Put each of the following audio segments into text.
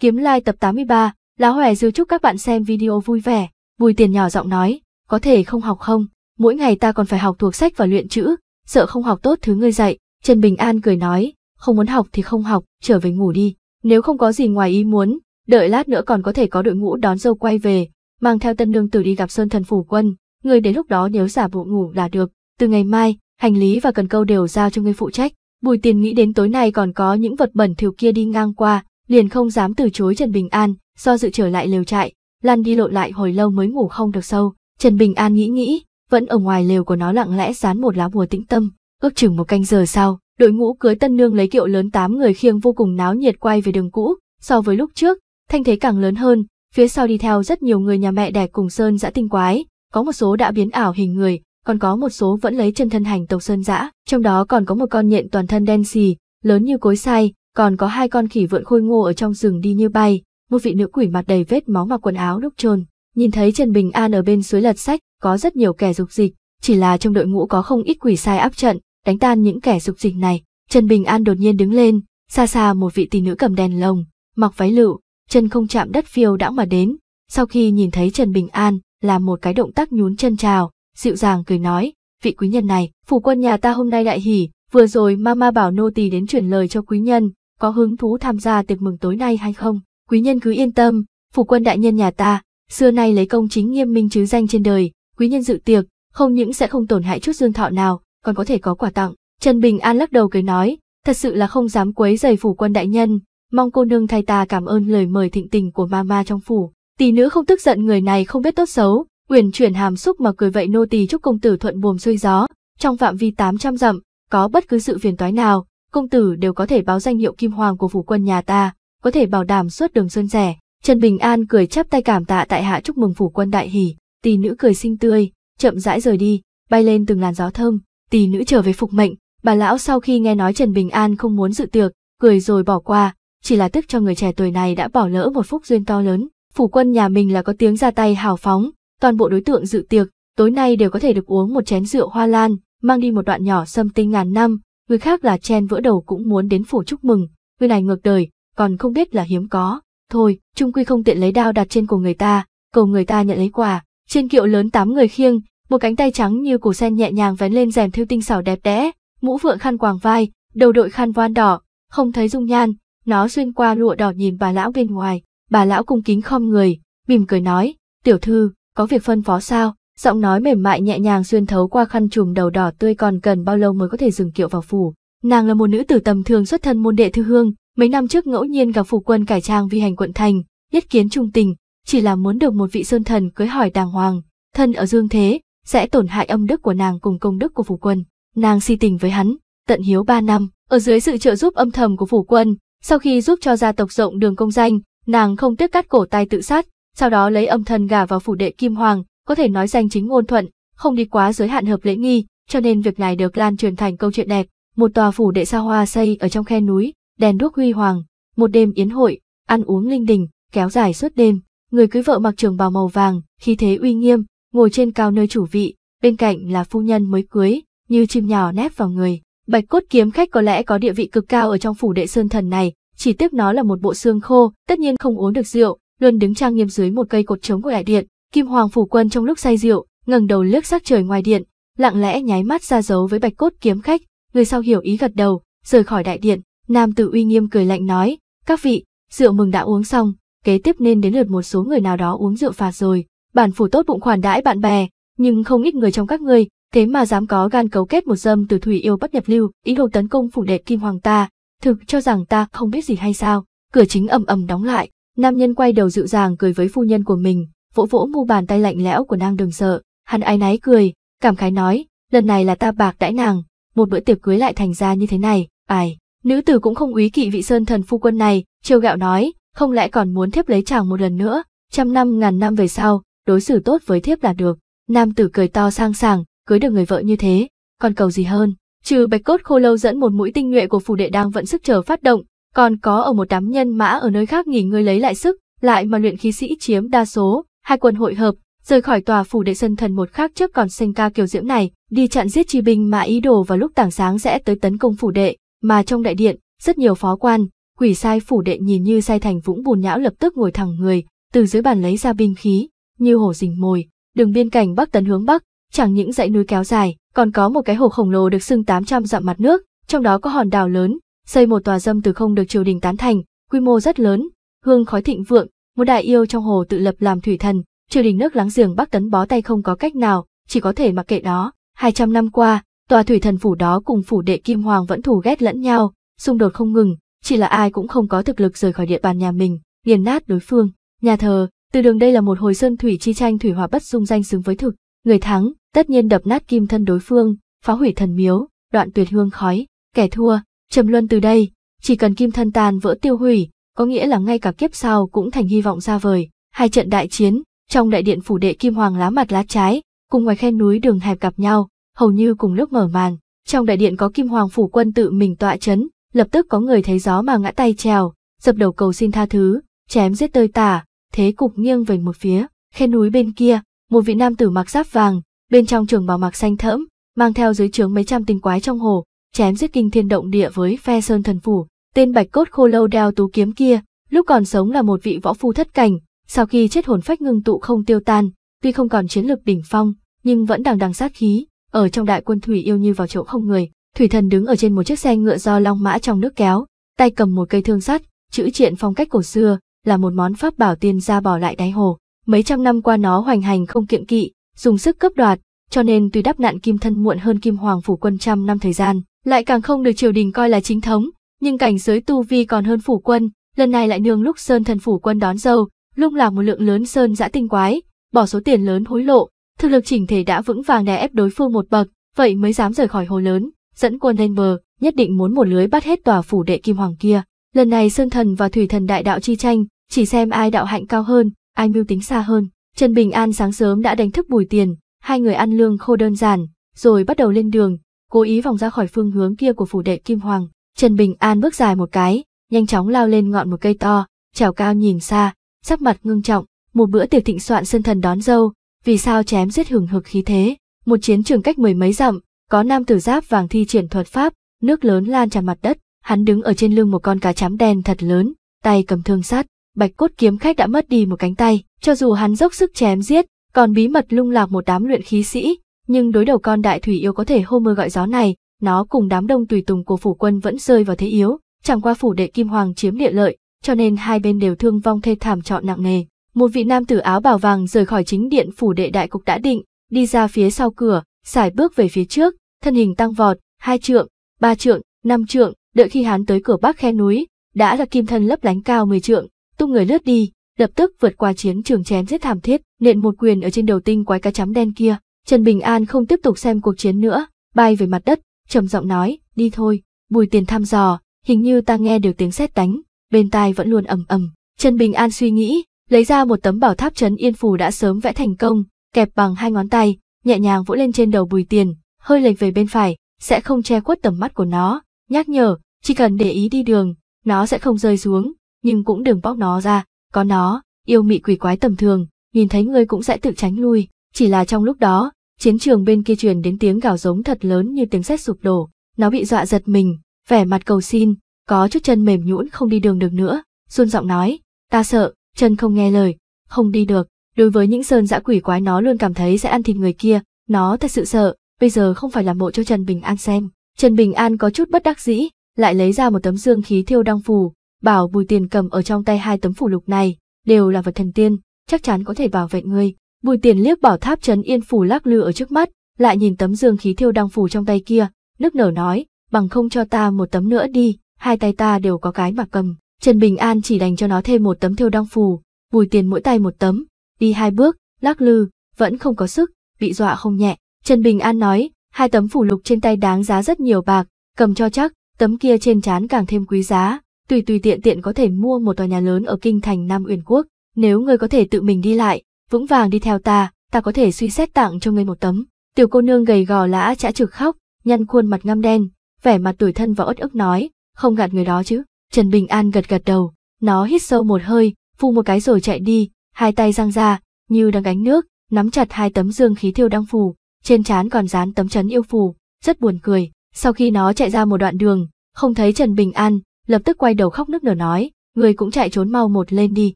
Kiếm Lai tập 83, Lá Hòe Dư chúc các bạn xem video vui vẻ. Bùi Tiền nhỏ giọng nói, có thể không học không, mỗi ngày ta còn phải học thuộc sách và luyện chữ, sợ không học tốt thứ ngươi dạy. Trần Bình An cười nói, không muốn học thì không học, trở về ngủ đi. Nếu không có gì ngoài ý muốn, đợi lát nữa còn có thể có đội ngũ đón dâu quay về, mang theo tân nương tử đi gặp Sơn Thần Phủ Quân, Người đến lúc đó nếu giả bộ ngủ là được, từ ngày mai, hành lý và cần câu đều giao cho ngươi phụ trách. Bùi Tiền nghĩ đến tối nay còn có những vật bẩn thiểu kia đi ngang qua, liền không dám từ chối Trần Bình An, do dự trở lại lều trại, lăn đi lộn lại hồi lâu mới ngủ không được sâu. Trần Bình An nghĩ nghĩ, vẫn ở ngoài lều của nó lặng lẽ dán một lá bùa tĩnh tâm, ước chừng một canh giờ sau, đội ngũ cưới tân nương lấy kiệu lớn tám người khiêng vô cùng náo nhiệt quay về đường cũ, so với lúc trước, thanh thế càng lớn hơn, phía sau đi theo rất nhiều người nhà mẹ đẻ cùng sơn dã tinh quái, có một số đã biến ảo hình người, còn có một số vẫn lấy chân thân hành tộc sơn dã, trong đó còn có một con nhện toàn thân đen xì, lớn như cối xay, còn có hai con khỉ vượn khôi ngô ở trong rừng đi như bay, một vị nữ quỷ mặt đầy vết máu mặc quần áo đúc trơn. Nhìn thấy Trần Bình An ở bên suối lật sách, có rất nhiều kẻ dục dịch, chỉ là trong đội ngũ có không ít quỷ sai áp trận, đánh tan những kẻ dục dịch này. Trần Bình An đột nhiên đứng lên, xa xa một vị tỷ nữ cầm đèn lồng, mặc váy lựu, chân không chạm đất phiêu đã mà đến. Sau khi nhìn thấy Trần Bình An, là một cái động tác nhún chân chào, dịu dàng cười nói, vị quý nhân này, phủ quân nhà ta hôm nay đại hỉ, vừa rồi mama bảo nô tỳ đến chuyển lời cho quý nhân, có hứng thú tham gia tiệc mừng tối nay hay không? Quý nhân cứ yên tâm, phủ quân đại nhân nhà ta, xưa nay lấy công chính nghiêm minh chứ danh trên đời, quý nhân dự tiệc, không những sẽ không tổn hại chút dương thọ nào, còn có thể có quà tặng. Trần Bình An lắc đầu cười nói, thật sự là không dám quấy giày phủ quân đại nhân, mong cô nương thay ta cảm ơn lời mời thịnh tình của mama trong phủ. Tỷ nữ không tức giận người này không biết tốt xấu, uyển chuyển hàm xúc mà cười vậy nô tỳ chúc công tử thuận buồm xuôi gió, trong phạm vi 800 dặm, có bất cứ sự phiền toái nào, công tử đều có thể báo danh hiệu kim hoàng của phủ quân nhà ta, có thể bảo đảm suốt đường xuân rẻ. Trần Bình An cười chắp tay cảm tạ tại hạ chúc mừng phủ quân đại hỉ, tỷ nữ cười xinh tươi, chậm rãi rời đi, bay lên từng làn gió thơm, tỷ nữ trở về phục mệnh, bà lão sau khi nghe nói Trần Bình An không muốn dự tiệc, cười rồi bỏ qua, chỉ là tức cho người trẻ tuổi này đã bỏ lỡ một phúc duyên to lớn, phủ quân nhà mình là có tiếng ra tay hào phóng, toàn bộ đối tượng dự tiệc, tối nay đều có thể được uống một chén rượu hoa lan, mang đi một đoạn nhỏ sâm tinh ngàn năm, người khác là chen vỡ đầu cũng muốn đến phủ chúc mừng, người này ngược đời, còn không biết là hiếm có. Thôi, trung quy không tiện lấy đao đặt trên cổ người ta, cầu người ta nhận lấy quà. Trên kiệu lớn tám người khiêng, một cánh tay trắng như củ sen nhẹ nhàng vén lên rèm thêu tinh xảo đẹp đẽ, mũ vượng khăn quàng vai, đầu đội khăn voan đỏ, không thấy dung nhan, nó xuyên qua lụa đỏ nhìn bà lão bên ngoài. Bà lão cung kính khom người, mỉm cười nói, tiểu thư, có việc phân phó sao? giọng nói mềm mại nhẹ nhàng xuyên thấu qua khăn trùm đầu đỏ tươi còn cần bao lâu mới có thể dừng kiệu vào phủ. Nàng là một nữ tử tầm thường xuất thân môn đệ thư hương, mấy năm trước ngẫu nhiên gặp phủ quân cải trang vi hành quận thành, nhất kiến trung tình, chỉ là muốn được một vị sơn thần cưới hỏi đàng hoàng, thân ở dương thế, sẽ tổn hại âm đức của nàng cùng công đức của phủ quân. Nàng si tình với hắn, tận hiếu ba năm, ở dưới sự trợ giúp âm thầm của phủ quân, sau khi giúp cho gia tộc rộng đường công danh, nàng không tiếc cắt cổ tay tự sát, sau đó lấy âm thần gả vào phủ đệ Kim Hoàng, có thể nói danh chính ngôn thuận, không đi quá giới hạn hợp lễ nghi, cho nên việc này được lan truyền thành câu chuyện đẹp. Một tòa phủ đệ xa hoa xây ở trong khe núi, đèn đuốc huy hoàng, một đêm yến hội, ăn uống linh đình, kéo dài suốt đêm. Người cưới vợ mặc trường bào màu vàng, khí thế uy nghiêm, ngồi trên cao nơi chủ vị, bên cạnh là phu nhân mới cưới, như chim nhỏ nép vào người. Bạch cốt kiếm khách có lẽ có địa vị cực cao ở trong phủ đệ sơn thần này, chỉ tiếc nó là một bộ xương khô, tất nhiên không uống được rượu, luôn đứng trang nghiêm dưới một cây cột trống của đại điện, Kim Hoàng phủ quân trong lúc say rượu, ngẩng đầu liếc sắc trời ngoài điện, lặng lẽ nháy mắt ra dấu với Bạch Cốt kiếm khách, người sau hiểu ý gật đầu, rời khỏi đại điện, nam tử uy nghiêm cười lạnh nói, "Các vị, rượu mừng đã uống xong, kế tiếp nên đến lượt một số người nào đó uống rượu phạt rồi, bản phủ tốt bụng khoản đãi bạn bè, nhưng không ít người trong các ngươi, thế mà dám có gan cấu kết một dâm từ thủy yêu bất nhập lưu, ý đồ tấn công phủ đệ Kim Hoàng ta, thực cho rằng ta không biết gì hay sao?" Cửa chính ầm ầm đóng lại, nam nhân quay đầu dịu dàng cười với phu nhân của mình, vỗ vỗ mu bàn tay lạnh lẽo của nàng đừng sợ, hắn áy náy cười, cảm khái nói, lần này là ta bạc đãi nàng, một bữa tiệc cưới lại thành ra như thế này, ai, nữ tử cũng không úy kỵ vị sơn thần phu quân này, trêu gạo nói, không lẽ còn muốn thiếp lấy chàng một lần nữa, trăm năm ngàn năm về sau, đối xử tốt với thiếp là được, nam tử cười to sang sảng, cưới được người vợ như thế, còn cầu gì hơn, trừ bạch cốt khô lâu dẫn một mũi tinh nhuệ của phủ đệ đang vẫn sức chờ phát động, còn có ở một đám nhân mã ở nơi khác nghỉ ngơi lấy lại sức, lại mà luyện khí sĩ chiếm đa số, Hai quân hội hợp, rời khỏi tòa phủ đệ sân thần một khắc trước còn sinh ca kiều diễm này, đi chặn giết chi binh mà ý đồ vào lúc tảng sáng sẽ tới tấn công phủ đệ, mà trong đại điện, rất nhiều phó quan, quỷ sai phủ đệ nhìn như sai thành vũng bùn nhão lập tức ngồi thẳng người, từ dưới bàn lấy ra binh khí, như hổ rình mồi, đường biên cảnh bắc tấn hướng bắc, chẳng những dãy núi kéo dài, còn có một cái hồ khổng lồ được xưng 800 dặm mặt nước, trong đó có hòn đảo lớn, xây một tòa dâm từ không được triều đình tán thành, quy mô rất lớn, hương khói thịnh vượng, một đại yêu trong hồ tự lập làm thủy thần, triều đình nước láng giềng Bắc Tấn bó tay không có cách nào, chỉ có thể mặc kệ nó. 200 năm qua, tòa thủy thần phủ đó cùng phủ đệ Kim Hoàng vẫn thù ghét lẫn nhau, xung đột không ngừng, chỉ là ai cũng không có thực lực rời khỏi địa bàn nhà mình, nghiền nát đối phương. Nhà thờ, từ đường đây là một hồi sơn thủy chi tranh thủy hòa bất dung danh xứng với thực, người thắng, tất nhiên đập nát kim thân đối phương, phá hủy thần miếu, đoạn tuyệt hương khói, kẻ thua, trầm luân từ đây, chỉ cần kim thân tàn vỡ tiêu hủy, có nghĩa là ngay cả kiếp sau cũng thành hy vọng xa vời. Hai trận đại chiến, trong đại điện phủ đệ kim hoàng lá mặt lá trái, cùng ngoài khe núi đường hẹp gặp nhau, hầu như cùng lúc mở màn. Trong đại điện có kim hoàng phủ quân tự mình tọa chấn, lập tức có người thấy gió mà ngã tay trèo, dập đầu cầu xin tha thứ, chém giết tơi tả, thế cục nghiêng về một phía. Khe núi bên kia, một vị nam tử mặc giáp vàng, bên trong trường bào mặc xanh thẫm, mang theo dưới trướng mấy trăm tinh quái trong hồ, chém giết kinh thiên động địa với phe sơn thần phủ, Tên bạch cốt khô lâu đeo tú kiếm kia, lúc còn sống là một vị võ phu thất cảnh, sau khi chết hồn phách ngưng tụ không tiêu tan, tuy không còn chiến lược đỉnh phong, nhưng vẫn đằng đằng sát khí, ở trong đại quân thủy yêu như vào chỗ không người, thủy thần đứng ở trên một chiếc xe ngựa do long mã trong nước kéo, tay cầm một cây thương sắt, chữ triện phong cách cổ xưa, là một món pháp bảo tiên gia bỏ lại đáy hồ, mấy trăm năm qua nó hoành hành không kiệm kỵ, dùng sức cướp đoạt, cho nên tuy đắp nạn kim thân muộn hơn kim hoàng phủ quân trăm năm thời gian, lại càng không được triều đình coi là chính thống, nhưng cảnh giới tu vi còn hơn phủ quân, lần này lại nương lúc sơn thần phủ quân đón dâu, lung lạc một lượng lớn sơn dã tinh quái, bỏ số tiền lớn hối lộ, thực lực chỉnh thể đã vững vàng đè ép đối phương một bậc, vậy mới dám rời khỏi hồ lớn, dẫn quân lên bờ, nhất định muốn một lưới bắt hết tòa phủ đệ kim hoàng kia. Lần này sơn thần và thủy thần đại đạo chi tranh, chỉ xem ai đạo hạnh cao hơn, ai mưu tính xa hơn. Trần Bình An sáng sớm đã đánh thức Bùi Tiền, hai người ăn lương khô đơn giản, rồi bắt đầu lên đường, cố ý vòng ra khỏi phương hướng kia của phủ đệ Kim Hoàng. Trần Bình An bước dài một cái, nhanh chóng lao lên ngọn một cây to, trèo cao nhìn xa, sắc mặt ngưng trọng, một bữa tiệc thịnh soạn sơn thần đón dâu, vì sao chém giết hưởng hực khí thế, một chiến trường cách mười mấy dặm, có nam tử giáp vàng thi triển thuật pháp, nước lớn lan tràn mặt đất, hắn đứng ở trên lưng một con cá chám đen thật lớn, tay cầm thương sắt. bạch cốt kiếm khách đã mất đi một cánh tay, cho dù hắn dốc sức chém giết, còn bí mật lung lạc một đám luyện khí sĩ, nhưng đối đầu con đại thủy yêu có thể hô mưa gọi gió này, nó cùng đám đông tùy tùng của phủ quân vẫn rơi vào thế yếu, chẳng qua phủ đệ Kim Hoàng chiếm địa lợi, cho nên hai bên đều thương vong thê thảm trọn nặng nề. Một vị nam tử áo bào vàng rời khỏi chính điện phủ đệ đại cục đã định, đi ra phía sau cửa, xài bước về phía trước, thân hình tăng vọt, hai trượng, ba trượng, năm trượng, đợi khi hắn tới cửa bắc khe núi, đã là kim thân lấp lánh cao 10 trượng, tung người lướt đi, lập tức vượt qua chiến trường chém giết thảm thiết, nện một quyền ở trên đầu tinh quái cá chấm đen kia. Trần Bình An không tiếp tục xem cuộc chiến nữa, bay về mặt đất, trầm giọng nói, đi thôi, bùi tiền thăm dò, hình như ta nghe được tiếng sét đánh, bên tai vẫn luôn ầm ầm. Trần Bình An suy nghĩ, lấy ra một tấm bảo tháp trấn yên phù đã sớm vẽ thành công, kẹp bằng hai ngón tay, nhẹ nhàng vỗ lên trên đầu bùi tiền, hơi lệch về bên phải, sẽ không che khuất tầm mắt của nó, nhắc nhở, chỉ cần để ý đi đường, nó sẽ không rơi xuống, nhưng cũng đừng bóc nó ra, có nó, yêu mị quỷ quái tầm thường, nhìn thấy ngươi cũng sẽ tự tránh lui, chỉ là trong lúc đó, chiến trường bên kia truyền đến tiếng gào giống thật lớn như tiếng sét sụp đổ, nó bị dọa giật mình, vẻ mặt cầu xin, có chút chân mềm nhũn không đi đường được nữa, run giọng nói, ta sợ, chân không nghe lời, không đi được, đối với những sơn dã quỷ quái nó luôn cảm thấy sẽ ăn thịt người kia, nó thật sự sợ, bây giờ không phải là mộ cho Trần Bình An xem. Trần Bình An có chút bất đắc dĩ, lại lấy ra một tấm dương khí thiêu đăng phù, bảo Bùi Tiền cầm ở trong tay hai tấm phủ lục này, đều là vật thần tiên, chắc chắn có thể bảo vệ ngươi. Bùi Tiền liếc bảo tháp trấn Yên phủ lắc lư ở trước mắt, lại nhìn tấm dương khí thiêu đang phủ trong tay kia, nước nở nói, bằng không cho ta một tấm nữa đi, hai tay ta đều có cái mà cầm. Trần Bình An chỉ đành cho nó thêm một tấm thiêu đăng phủ. bùi tiền mỗi tay một tấm, đi hai bước, lắc lư, vẫn không có sức, bị dọa không nhẹ. Trần Bình An nói, hai tấm phủ lục trên tay đáng giá rất nhiều bạc, cầm cho chắc, tấm kia trên trán càng thêm quý giá, tùy tùy tiện tiện có thể mua một tòa nhà lớn ở kinh thành Nam Uyển Quốc, nếu người có thể tự mình đi lại, vững vàng đi theo ta, ta có thể suy xét tặng cho ngươi một tấm. Tiểu cô nương gầy gò lã chả trực khóc, nhăn khuôn mặt ngăm đen, vẻ mặt tuổi thân và uất ức nói, không gạt người đó chứ. Trần Bình An gật gật đầu, nó hít sâu một hơi, phu một cái rồi chạy đi, hai tay giang ra, như đang gánh nước, nắm chặt hai tấm dương khí thiêu đang phù, trên trán còn dán tấm chấn yêu phù, rất buồn cười. Sau khi nó chạy ra một đoạn đường, không thấy Trần Bình An, lập tức quay đầu khóc nức nở nói, người cũng chạy trốn mau một lên đi,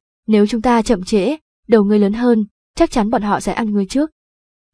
nếu chúng ta chậm trễ, đầu ngươi lớn hơn, chắc chắn bọn họ sẽ ăn ngươi trước.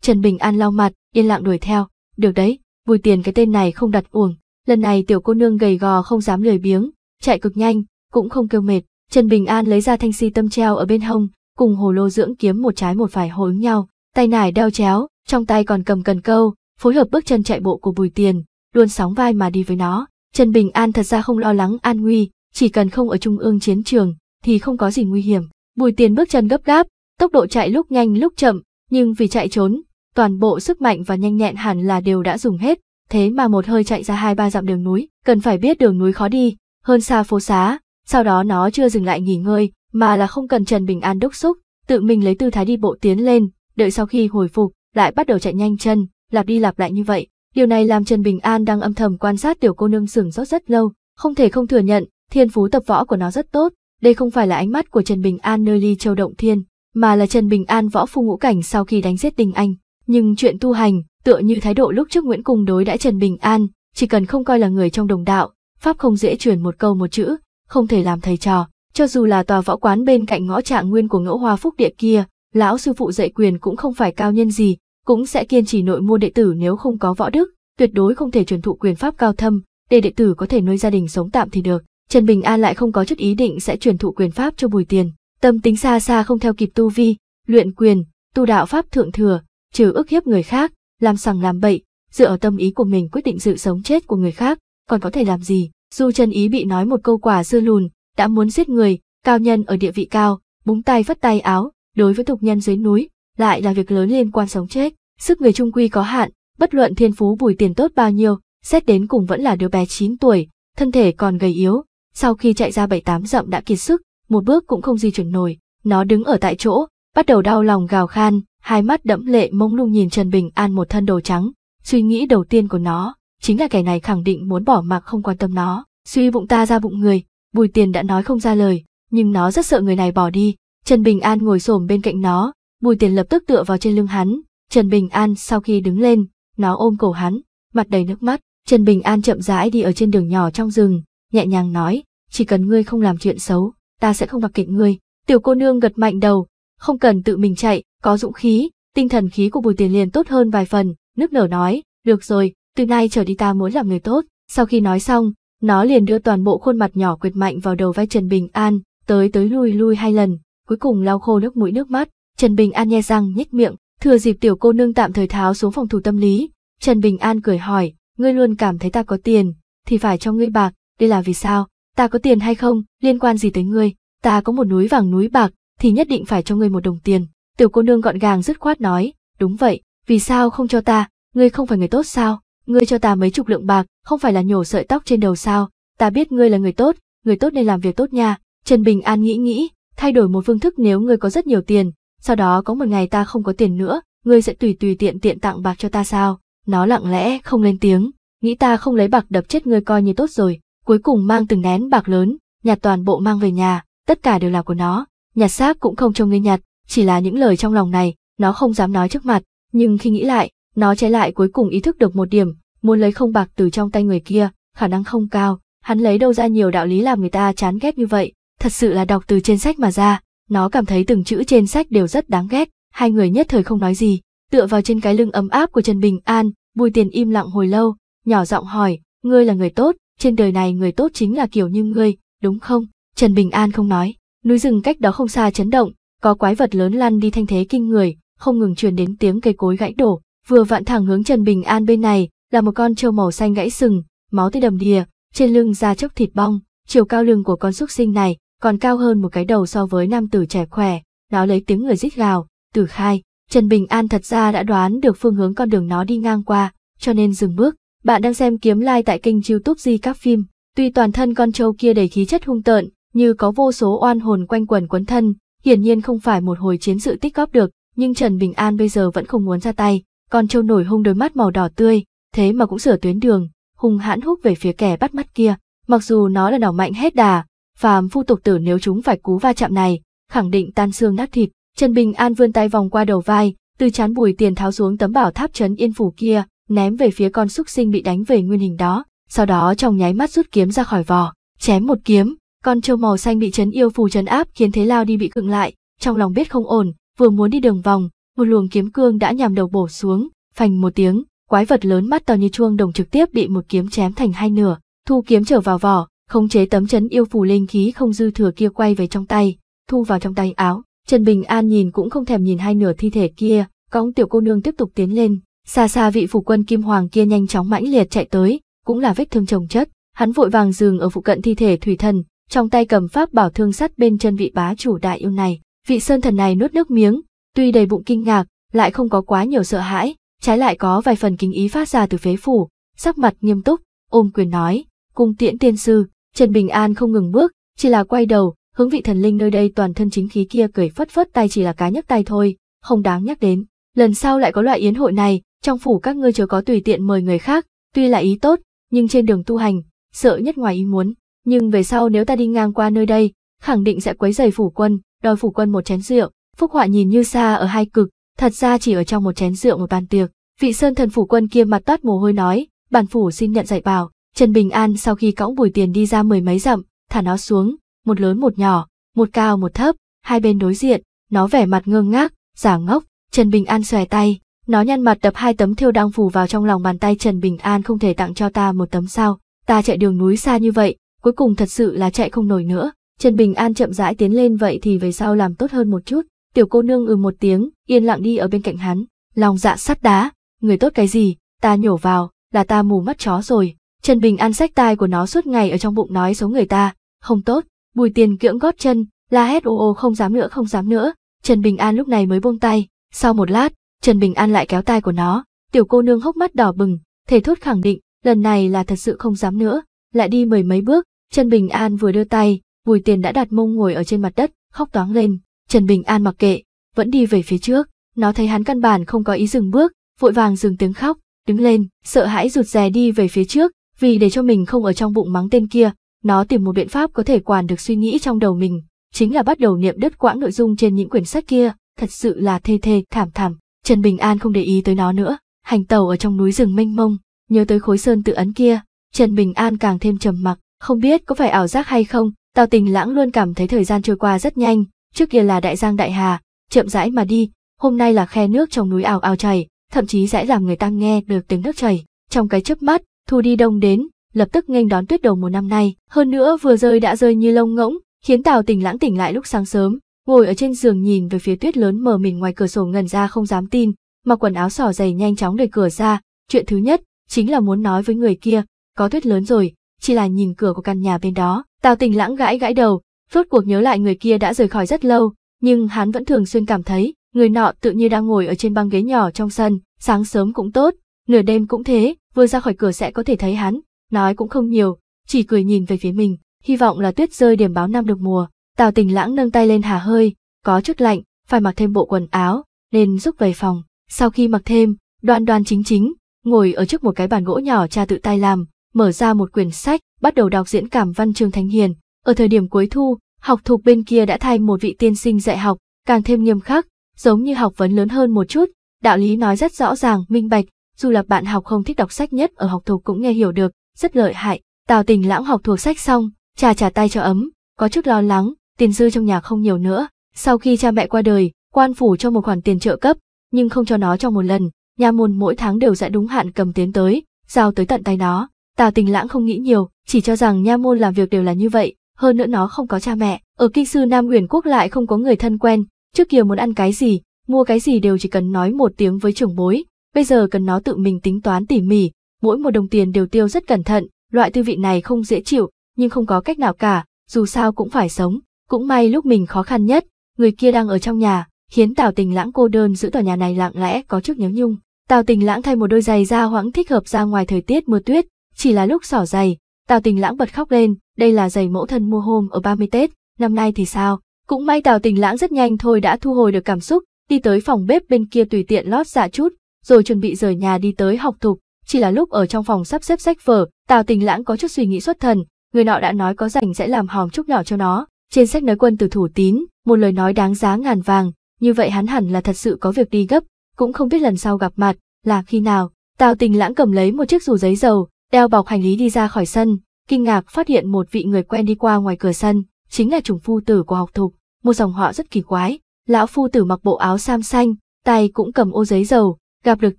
Trần Bình An lau mặt, yên lặng đuổi theo, được đấy, Bùi Tiền cái tên này không đặt uổng, lần này tiểu cô nương gầy gò không dám lười biếng, chạy cực nhanh, cũng không kêu mệt. Trần Bình An lấy ra thanh si tâm treo ở bên hông, cùng hồ lô dưỡng kiếm một trái một phải hối ứng nhau, tay nải đeo chéo, trong tay còn cầm cần câu, phối hợp bước chân chạy bộ của Bùi Tiền, luôn sóng vai mà đi với nó. Trần Bình An thật ra không lo lắng an nguy, chỉ cần không ở trung ương chiến trường thì không có gì nguy hiểm. Bùi Tiền bước chân gấp gáp, tốc độ chạy lúc nhanh lúc chậm, nhưng vì chạy trốn, toàn bộ sức mạnh và nhanh nhẹn hẳn là đều đã dùng hết, thế mà một hơi chạy ra hai ba dặm đường núi, cần phải biết đường núi khó đi, hơn xa phố xá, sau đó nó chưa dừng lại nghỉ ngơi, mà là không cần Trần Bình An đốc xúc, tự mình lấy tư thái đi bộ tiến lên, đợi sau khi hồi phục, lại bắt đầu chạy nhanh chân, lặp đi lặp lại như vậy. Điều này làm Trần Bình An đang âm thầm quan sát tiểu cô nương sừng rót rất lâu, không thể không thừa nhận, thiên phú tập võ của nó rất tốt, đây không phải là ánh mắt của Trần Bình An nơi ly châu động thiên, mà là Trần Bình An võ phu ngũ cảnh sau khi đánh giết tình anh. Nhưng chuyện tu hành, tựa như thái độ lúc trước Nguyễn Cung đối đãi Trần Bình An, chỉ cần không coi là người trong đồng đạo, pháp không dễ truyền một câu một chữ, không thể làm thầy trò. Cho dù là tòa võ quán bên cạnh ngõ trạng nguyên của ngẫu hoa phúc địa kia, lão sư phụ dạy quyền cũng không phải cao nhân gì, cũng sẽ kiên trì nội môn đệ tử nếu không có võ đức, tuyệt đối không thể truyền thụ quyền pháp cao thâm, để đệ tử có thể nuôi gia đình sống tạm thì được. Trần Bình An lại không có chút ý định sẽ chuyển thụ quyền pháp cho Bùi Tiền, tâm tính xa xa không theo kịp tu vi, luyện quyền, tu đạo pháp thượng thừa, trừ ức hiếp người khác, làm sằng làm bậy, dựa ở tâm ý của mình quyết định sự sống chết của người khác, còn có thể làm gì? Dù Trần Ý bị nói một câu quả dư lùn, đã muốn giết người, cao nhân ở địa vị cao, búng tay phất tay áo, đối với tục nhân dưới núi, lại là việc lớn liên quan sống chết, sức người trung quy có hạn, bất luận thiên phú bùi tiền tốt bao nhiêu, xét đến cùng vẫn là đứa bé 9 tuổi, thân thể còn gầy yếu, sau khi chạy ra bảy tám dặm đã kiệt sức, một bước cũng không di chuyển nổi, nó đứng ở tại chỗ, bắt đầu đau lòng gào khan, hai mắt đẫm lệ mông lung nhìn Trần Bình An một thân đồ trắng, suy nghĩ đầu tiên của nó chính là kẻ này khẳng định muốn bỏ mặc không quan tâm nó, suy bụng ta ra bụng người, Bùi Tiền đã nói không ra lời, nhưng nó rất sợ người này bỏ đi. Trần Bình An ngồi xổm bên cạnh nó, Bùi Tiền lập tức tựa vào trên lưng hắn, Trần Bình An sau khi đứng lên, nó ôm cổ hắn, mặt đầy nước mắt, Trần Bình An chậm rãi đi ở trên đường nhỏ trong rừng, nhẹ nhàng nói, chỉ cần ngươi không làm chuyện xấu, ta sẽ không mặc kệ ngươi. Tiểu cô nương gật mạnh đầu, không cần tự mình chạy, có dũng khí, tinh thần khí của Bùi Tiền liền tốt hơn vài phần, nước nở nói, được rồi, từ nay trở đi ta muốn làm người tốt. Sau khi nói xong, nó liền đưa toàn bộ khuôn mặt nhỏ quyệt mạnh vào đầu vai Trần Bình An, tới tới lui lui hai lần, cuối cùng lau khô nước mũi nước mắt. Trần Bình An nhe răng nhếch miệng, thừa dịp tiểu cô nương tạm thời tháo xuống phòng thủ tâm lý. Trần Bình An cười hỏi, ngươi luôn cảm thấy ta có tiền, thì phải cho ngươi bạc, đây là vì sao? ta có tiền hay không, liên quan gì tới ngươi, ta có một núi vàng núi bạc, thì nhất định phải cho ngươi một đồng tiền. Tiểu cô nương gọn gàng dứt khoát nói, đúng vậy, vì sao không cho ta, ngươi không phải người tốt sao, ngươi cho ta mấy chục lượng bạc, không phải là nhổ sợi tóc trên đầu sao, ta biết ngươi là người tốt, người tốt nên làm việc tốt nha. Trần Bình An nghĩ nghĩ, thay đổi một phương thức nếu ngươi có rất nhiều tiền, sau đó có một ngày ta không có tiền nữa, ngươi sẽ tùy tùy tiện tiện tặng bạc cho ta sao? Nó lặng lẽ không lên tiếng, nghĩ ta không lấy bạc đập chết ngươi coi như tốt rồi, cuối cùng mang từng nén bạc lớn, nhặt toàn bộ mang về nhà, tất cả đều là của nó, nhặt xác cũng không cho ngươi nhặt, chỉ là những lời trong lòng này, nó không dám nói trước mặt, nhưng khi nghĩ lại, nó trái lại cuối cùng ý thức được một điểm, muốn lấy không bạc từ trong tay người kia, khả năng không cao, hắn lấy đâu ra nhiều đạo lý làm người ta chán ghét như vậy, thật sự là đọc từ trên sách mà ra, nó cảm thấy từng chữ trên sách đều rất đáng ghét, hai người nhất thời không nói gì, tựa vào trên cái lưng ấm áp của Trần Bình An, Bùi Tiền im lặng hồi lâu, nhỏ giọng hỏi, ngươi là người tốt, trên đời này người tốt chính là kiểu như ngươi, đúng không? Trần Bình An không nói, núi rừng cách đó không xa chấn động, có quái vật lớn lăn đi thanh thế kinh người, không ngừng truyền đến tiếng cây cối gãy đổ, vừa vặn thẳng hướng Trần Bình An bên này, là một con trâu màu xanh gãy sừng, máu tươi đầm đìa, trên lưng da chóc thịt bong, chiều cao lưng của con súc sinh này còn cao hơn một cái đầu so với nam tử trẻ khỏe, nó lấy tiếng người rít gào, tử khai, Trần Bình An thật ra đã đoán được phương hướng con đường nó đi ngang qua, cho nên dừng bước, bạn đang xem Kiếm Lai like tại kênh youtube Di Các Phim. Tuy toàn thân con trâu kia đầy khí chất hung tợn, như có vô số oan hồn quanh quẩn quấn thân, hiển nhiên không phải một hồi chiến sự tích góp được, nhưng Trần Bình An bây giờ vẫn không muốn ra tay. Con trâu nổi hung đôi mắt màu đỏ tươi, thế mà cũng sửa tuyến đường, hung hãn hút về phía kẻ bắt mắt kia. Mặc dù nó là đỏ mạnh hết đà, phàm phu tục tử nếu chúng phải cú va chạm này, khẳng định tan xương nát thịt. Trần Bình An vươn tay vòng qua đầu vai, từ chán bùi tiền tháo xuống tấm bảo tháp trấn yên phủ kia, ném về phía con xúc sinh bị đánh về nguyên hình đó, sau đó trong nháy mắt rút kiếm ra khỏi vỏ, chém một kiếm, con trâu màu xanh bị chấn yêu phù chấn áp khiến thế lao đi bị cựng lại, trong lòng biết không ổn, vừa muốn đi đường vòng, một luồng kiếm cương đã nhằm đầu bổ xuống, phành một tiếng, quái vật lớn mắt to như chuông đồng trực tiếp bị một kiếm chém thành hai nửa, thu kiếm trở vào vỏ, khống chế tấm chấn yêu phù linh khí không dư thừa kia quay về trong tay, thu vào trong tay áo. Trần Bình An nhìn cũng không thèm nhìn hai nửa thi thể kia, cõng tiểu cô nương tiếp tục tiến lên, Xa xa vị phủ quân kim hoàng kia nhanh chóng mãnh liệt chạy tới, cũng là vết thương trồng chất, hắn vội vàng dừng ở phụ cận thi thể thủy thần, trong tay cầm pháp bảo thương sắt bên chân vị bá chủ đại yêu này. Vị sơn thần này nuốt nước miếng, tuy đầy bụng kinh ngạc, lại không có quá nhiều sợ hãi, trái lại có vài phần kính ý phát ra từ phế phủ, sắc mặt nghiêm túc, ôm quyền nói, cung tiễn tiên sư, Trần Bình An không ngừng bước, chỉ là quay đầu, hướng vị thần linh nơi đây toàn thân chính khí kia cười phất phất tay chỉ là cá nhấc tay thôi, không đáng nhắc đến. Lần sau lại có loại yến hội này, trong phủ các ngươi chớ có tùy tiện mời người khác, tuy là ý tốt, nhưng trên đường tu hành, sợ nhất ngoài ý muốn, nhưng về sau nếu ta đi ngang qua nơi đây, khẳng định sẽ quấy giày phủ quân, đòi phủ quân một chén rượu. Phúc họa nhìn như xa ở hai cực, thật ra chỉ ở trong một chén rượu một bàn tiệc. Vị sơn thần phủ quân kia mặt toát mồ hôi nói, bản phủ xin nhận dạy bảo. Trần Bình An sau khi cõng bùi tiền đi ra mười mấy dặm, thả nó xuống, một lớn một nhỏ, một cao một thấp, hai bên đối diện, nó vẻ mặt ngơ ngác, giả ngốc. Trần Bình An xòe tay, nó nhăn mặt đập hai tấm thiêu đang phủ vào trong lòng bàn tay Trần Bình An không thể tặng cho ta một tấm sao. Ta chạy đường núi xa như vậy, cuối cùng thật sự là chạy không nổi nữa. Trần Bình An chậm rãi tiến lên vậy thì về sau làm tốt hơn một chút. Tiểu cô nương ừ một tiếng, yên lặng đi ở bên cạnh hắn. Lòng dạ sắt đá, người tốt cái gì, ta nhổ vào, là ta mù mắt chó rồi. Trần Bình An sách tai của nó suốt ngày ở trong bụng nói xấu người ta, không tốt, bùi tiền cưỡng gót chân, la hét ô ô không dám nữa không dám nữa. Trần Bình An lúc này mới buông tay, sau một lát, Trần Bình An lại kéo tai của nó, tiểu cô nương hốc mắt đỏ bừng, thể thốt khẳng định, lần này là thật sự không dám nữa, lại đi mười mấy bước, Trần Bình An vừa đưa tay, Bùi Tiền đã đặt mông ngồi ở trên mặt đất, khóc toáng lên, Trần Bình An mặc kệ, vẫn đi về phía trước, nó thấy hắn căn bản không có ý dừng bước, vội vàng dừng tiếng khóc, đứng lên, sợ hãi rụt rè đi về phía trước, vì để cho mình không ở trong bụng mắng tên kia, nó tìm một biện pháp có thể quản được suy nghĩ trong đầu mình, chính là bắt đầu niệm đứt quãng nội dung trên những quyển sách kia, thật sự là thê thê thảm thảm. Trần Bình An không để ý tới nó nữa, hành tẩu ở trong núi rừng mênh mông, nhớ tới khối sơn tự ấn kia, Trần Bình An càng thêm trầm mặc, không biết có phải ảo giác hay không, Tào Tình Lãng luôn cảm thấy thời gian trôi qua rất nhanh, trước kia là đại giang đại hà, chậm rãi mà đi, hôm nay là khe nước trong núi ảo ảo chảy, thậm chí dễ làm người ta nghe được tiếng nước chảy. Trong cái chớp mắt, thu đi đông đến, lập tức nghênh đón tuyết đầu mùa năm nay, hơn nữa vừa rơi đã rơi như lông ngỗng, khiến Tào Tình Lãng tỉnh lại lúc sáng sớm, ngồi ở trên giường nhìn về phía tuyết lớn mờ mịt ngoài cửa sổ ngần ra không dám tin, mà quần áo xỏ dày nhanh chóng đẩy cửa ra, chuyện thứ nhất chính là muốn nói với người kia, có tuyết lớn rồi, chỉ là nhìn cửa của căn nhà bên đó. Tào Tình lãng gãi gãi đầu, rốt cuộc nhớ lại người kia đã rời khỏi rất lâu, nhưng hắn vẫn thường xuyên cảm thấy, người nọ tự như đang ngồi ở trên băng ghế nhỏ trong sân, sáng sớm cũng tốt, nửa đêm cũng thế, vừa ra khỏi cửa sẽ có thể thấy hắn, nói cũng không nhiều, chỉ cười nhìn về phía mình, hy vọng là tuyết rơi điểm báo năm được mùa. Tào tình lãng nâng tay lên hà hơi, có chút lạnh, phải mặc thêm bộ quần áo, nên rút về phòng. Sau khi mặc thêm, đoan đoan chính chính, ngồi ở trước một cái bàn gỗ nhỏ cha tự tay làm, mở ra một quyển sách, bắt đầu đọc diễn cảm văn chương Thánh Hiền. Ở thời điểm cuối thu, học thuộc bên kia đã thay một vị tiên sinh dạy học, càng thêm nghiêm khắc, giống như học vấn lớn hơn một chút, đạo lý nói rất rõ ràng, minh bạch, dù là bạn học không thích đọc sách nhất ở học thuộc cũng nghe hiểu được, rất lợi hại. Tào tình lãng học thuộc sách xong, trà trà tay cho ấm, có chút lo lắng, tiền dư trong nhà không nhiều nữa. Sau khi cha mẹ qua đời, quan phủ cho một khoản tiền trợ cấp, nhưng không cho nó trong một lần, nhà môn mỗi tháng đều sẽ đúng hạn cầm tiến tới, giao tới tận tay nó. Tào tình lãng không nghĩ nhiều, chỉ cho rằng nha môn làm việc đều là như vậy, hơn nữa nó không có cha mẹ, ở kinh sư Nam Uyển Quốc lại không có người thân quen, trước kia muốn ăn cái gì, mua cái gì đều chỉ cần nói một tiếng với trưởng bối, bây giờ cần nó tự mình tính toán tỉ mỉ, mỗi một đồng tiền đều tiêu rất cẩn thận, loại tư vị này không dễ chịu, nhưng không có cách nào cả, dù sao cũng phải sống. Cũng may lúc mình khó khăn nhất, người kia đang ở trong nhà, khiến Tào Tình Lãng cô đơn giữ tòa nhà này lặng lẽ có chút nhớ nhung. Tào Tình Lãng thay một đôi giày da hoãng thích hợp ra ngoài thời tiết mưa tuyết, chỉ là lúc xỏ giày, Tào Tình Lãng bật khóc lên, đây là giày mẫu thân mua hôm ở 30 Tết, năm nay thì sao? Cũng may Tào Tình Lãng rất nhanh thôi đã thu hồi được cảm xúc, đi tới phòng bếp bên kia tùy tiện lót dạ chút, rồi chuẩn bị rời nhà đi tới học tục, chỉ là lúc ở trong phòng sắp xếp sách vở, Tào Tình Lãng có chút suy nghĩ xuất thần, người nọ đã nói có rảnh sẽ làm hòm trúc nhỏ cho nó, trên sách nói quân từ thủ tín, một lời nói đáng giá ngàn vàng, như vậy hắn hẳn là thật sự có việc đi gấp, cũng không biết lần sau gặp mặt, là khi nào. Tào tình lãng cầm lấy một chiếc dù giấy dầu, đeo bọc hành lý đi ra khỏi sân, kinh ngạc phát hiện một vị người quen đi qua ngoài cửa sân, chính là trùng phu tử của học thục, một dòng họ rất kỳ quái. Lão phu tử mặc bộ áo sam xanh, tay cũng cầm ô giấy dầu, gặp được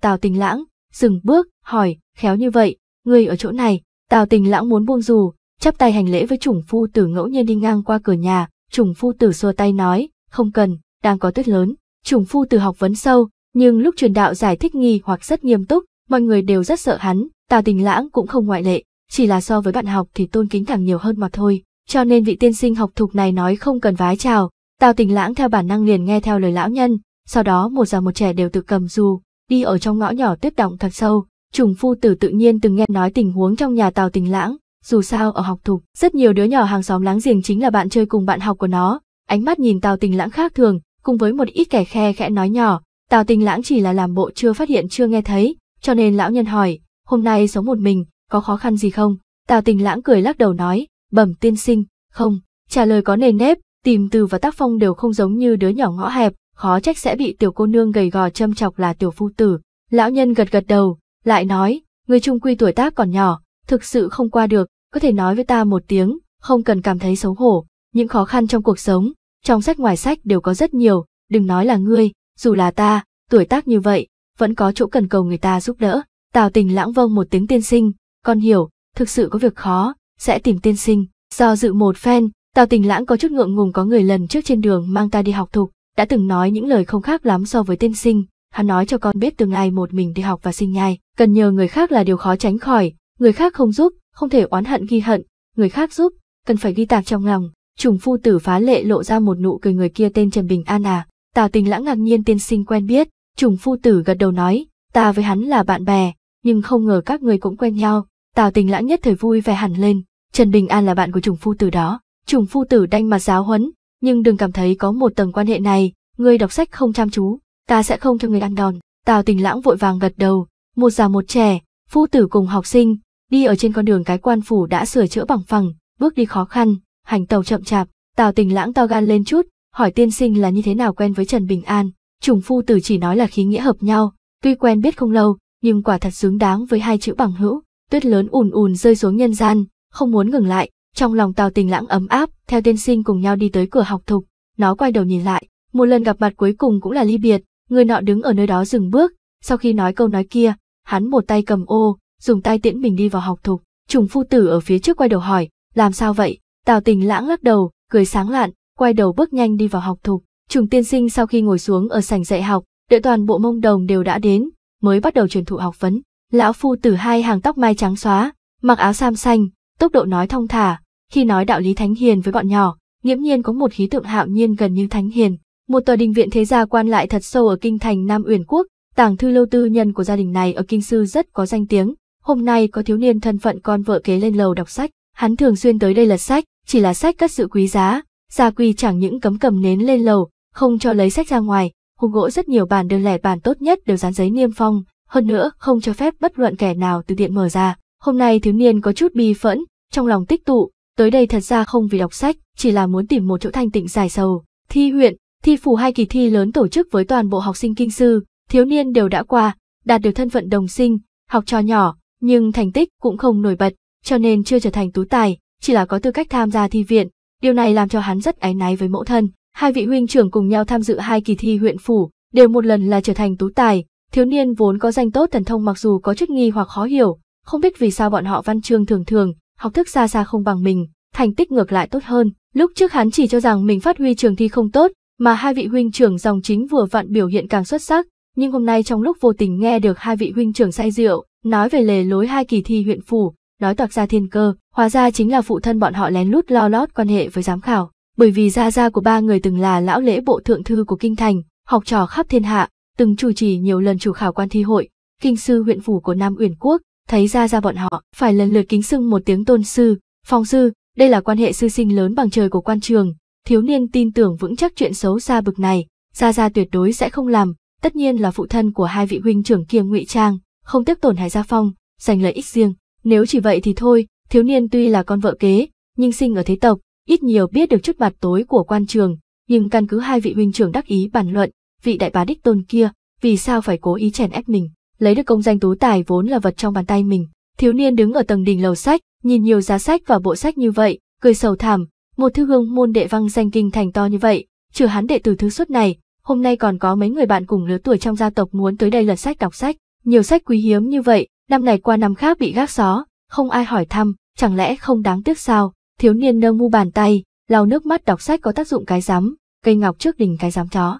Tào Tình Lãng, dừng bước, hỏi, khéo như vậy, người ở chỗ này, Tào Tình Lãng muốn buông dù, chắp tay hành lễ với chủng phu tử ngẫu nhiên đi ngang qua cửa nhà, chủng phu tử xua tay nói, không cần, đang có tuyết lớn. Chủng phu tử học vấn sâu, nhưng lúc truyền đạo giải thích nghi hoặc rất nghiêm túc, mọi người đều rất sợ hắn, tào tình lãng cũng không ngoại lệ, chỉ là so với bạn học thì tôn kính càng nhiều hơn mà thôi, cho nên vị tiên sinh học thục này nói không cần vái chào, tào tình lãng theo bản năng liền nghe theo lời lão nhân, sau đó một già một trẻ đều tự cầm dù, đi ở trong ngõ nhỏ tuyết động thật sâu, trùng phu tử tự nhiên từng nghe nói tình huống trong nhà tào tình lãng, dù sao ở học thục, rất nhiều đứa nhỏ hàng xóm láng giềng chính là bạn chơi cùng bạn học của nó. Ánh mắt nhìn Tào Tình Lãng khác thường, cùng với một ít kẻ khe khẽ nói nhỏ, Tào Tình Lãng chỉ là làm bộ chưa phát hiện chưa nghe thấy, cho nên lão nhân hỏi, "Hôm nay sống một mình, có khó khăn gì không?" Tào Tình Lãng cười lắc đầu nói, "Bẩm tiên sinh, không." Trả lời có nền nếp, tìm từ và tác phong đều không giống như đứa nhỏ ngõ hẹp, khó trách sẽ bị tiểu cô nương gầy gò châm chọc là tiểu phu tử. Lão nhân gật gật đầu, lại nói, người trung quy tuổi tác còn nhỏ, thực sự không qua được, có thể nói với ta một tiếng, không cần cảm thấy xấu hổ, những khó khăn trong cuộc sống, trong sách ngoài sách đều có rất nhiều, đừng nói là ngươi, dù là ta, tuổi tác như vậy, vẫn có chỗ cần cầu người ta giúp đỡ. Tào tình lãng vâng một tiếng tiên sinh, con hiểu, thực sự có việc khó, sẽ tìm tiên sinh. Do dự một phen, tào tình lãng có chút ngượng ngùng có người lần trước trên đường mang ta đi học thục, đã từng nói những lời không khác lắm so với tiên sinh. Hắn nói cho con biết từng ngày một mình đi học và sinh nhai, cần nhờ người khác là điều khó tránh khỏi, người khác không giúp, không thể oán hận ghi hận, người khác giúp, cần phải ghi tạc trong lòng. Trùng phu tử phá lệ lộ ra một nụ cười người kia tên Trần Bình An à, Tào Tình Lãng ngạc nhiên tiên sinh quen biết, trùng phu tử gật đầu nói, ta với hắn là bạn bè, nhưng không ngờ các người cũng quen nhau, Tào Tình Lãng nhất thời vui vẻ hẳn lên, Trần Bình An là bạn của trùng phu tử đó, trùng phu tử đanh mặt giáo huấn, nhưng đừng cảm thấy có một tầng quan hệ này, người đọc sách không chăm chú, ta sẽ không cho người ăn đòn. Tào Tình Lãng vội vàng gật đầu, một già một trẻ, phu tử cùng học sinh, đi ở trên con đường cái quan phủ đã sửa chữa bằng phẳng, bước đi khó khăn, hành tàu chậm chạp, Tào Tình Lãng to gan lên chút, hỏi tiên sinh là như thế nào quen với Trần Bình An, trùng phu tử chỉ nói là khí nghĩa hợp nhau, tuy quen biết không lâu, nhưng quả thật xứng đáng với hai chữ bằng hữu, tuyết lớn ùn ùn rơi xuống nhân gian, không muốn ngừng lại, trong lòng Tào Tình Lãng ấm áp, theo tiên sinh cùng nhau đi tới cửa học thục, nó quay đầu nhìn lại, một lần gặp mặt cuối cùng cũng là ly biệt, người nọ đứng ở nơi đó dừng bước, sau khi nói câu nói kia, hắn một tay cầm ô, dùng tay tiễn mình đi vào học thục. Trùng phu tử ở phía trước quay đầu hỏi, làm sao vậy? Tào tình lãng lắc đầu, cười sáng lạn, quay đầu bước nhanh đi vào học thục. Trùng tiên sinh sau khi ngồi xuống ở sảnh dạy học, đợi toàn bộ mông đồng đều đã đến, mới bắt đầu truyền thụ học vấn. Lão phu tử hai hàng tóc mai trắng xóa, mặc áo sam xanh, tốc độ nói thong thả, khi nói đạo lý thánh hiền với bọn nhỏ, nghiễm nhiên có một khí tượng hạo nhiên gần như thánh hiền. Một tòa đình viện thế gia quan lại thật sâu ở kinh thành Nam Uyển quốc, tàng thư lâu tư nhân của gia đình này ở kinh sư rất có danh tiếng, Hôm nay có thiếu niên thân phận con vợ kế lên lầu đọc sách, hắn thường xuyên tới đây lật sách, chỉ là sách cất sự quý giá, gia quy chẳng những cấm cầm nến lên lầu, không cho lấy sách ra ngoài, hùng gỗ rất nhiều bàn đơn lẻ bàn tốt nhất đều dán giấy niêm phong, hơn nữa không cho phép bất luận kẻ nào từ điện mở ra. Hôm nay thiếu niên có chút bi phẫn, trong lòng tích tụ, tới đây thật ra không vì đọc sách, chỉ là muốn tìm một chỗ thanh tịnh giải sầu. Thi huyện, thi phủ hai kỳ thi lớn tổ chức với toàn bộ học sinh kinh sư, thiếu niên đều đã qua, đạt được thân phận đồng sinh, học trò nhỏ, nhưng thành tích cũng không nổi bật, cho nên chưa trở thành tú tài, chỉ là có tư cách tham gia thi viện. Điều này làm cho hắn rất áy náy với mẫu thân. Hai vị huynh trưởng cùng nhau tham dự hai kỳ thi huyện phủ, đều một lần là trở thành tú tài. Thiếu niên vốn có danh tốt thần thông mặc dù có chút nghi hoặc khó hiểu, không biết vì sao bọn họ văn chương thường thường, học thức xa xa không bằng mình, thành tích ngược lại tốt hơn. Lúc trước hắn chỉ cho rằng mình phát huy trường thi không tốt, mà hai vị huynh trưởng dòng chính vừa vặn biểu hiện càng xuất sắc, nhưng hôm nay trong lúc vô tình nghe được hai vị huynh trưởng say rượu, nói về lề lối hai kỳ thi huyện phủ, nói toạc ra thiên cơ, hóa ra chính là phụ thân bọn họ lén lút lo lót quan hệ với giám khảo, bởi vì gia gia của ba người từng là lão lễ bộ thượng thư của kinh thành, học trò khắp thiên hạ, từng chủ trì nhiều lần chủ khảo quan thi hội, kinh sư huyện phủ của Nam Uyển quốc, thấy gia gia bọn họ phải lần lượt kính sưng một tiếng tôn sư, phong sư, đây là quan hệ sư sinh lớn bằng trời của quan trường, thiếu niên tin tưởng vững chắc chuyện xấu xa bực này, gia gia tuyệt đối sẽ không làm, tất nhiên là phụ thân của hai vị huynh trưởng kia ngụy trang không tiếp tổn hại gia phong giành lợi ích riêng nếu chỉ vậy thì thôi thiếu niên tuy là con vợ kế nhưng sinh ở thế tộc ít nhiều biết được chút mặt tối của quan trường nhưng căn cứ hai vị huynh trưởng đắc ý bàn luận vị đại bá đích tôn kia vì sao phải cố ý chèn ép mình lấy được công danh tú tài vốn là vật trong bàn tay mình thiếu niên đứng ở tầng đỉnh lầu sách nhìn nhiều giá sách và bộ sách như vậy cười sầu thảm một thư hương môn đệ văng danh kinh thành to như vậy trừ hắn đệ tử thứ suốt này hôm nay còn có mấy người bạn cùng lứa tuổi trong gia tộc muốn tới đây lật sách đọc sách, nhiều sách quý hiếm như vậy, năm này qua năm khác bị gác xó, không ai hỏi thăm, chẳng lẽ không đáng tiếc sao, thiếu niên nâng mu bàn tay, lau nước mắt đọc sách có tác dụng cái giám, cây ngọc trước đỉnh cái giám chó.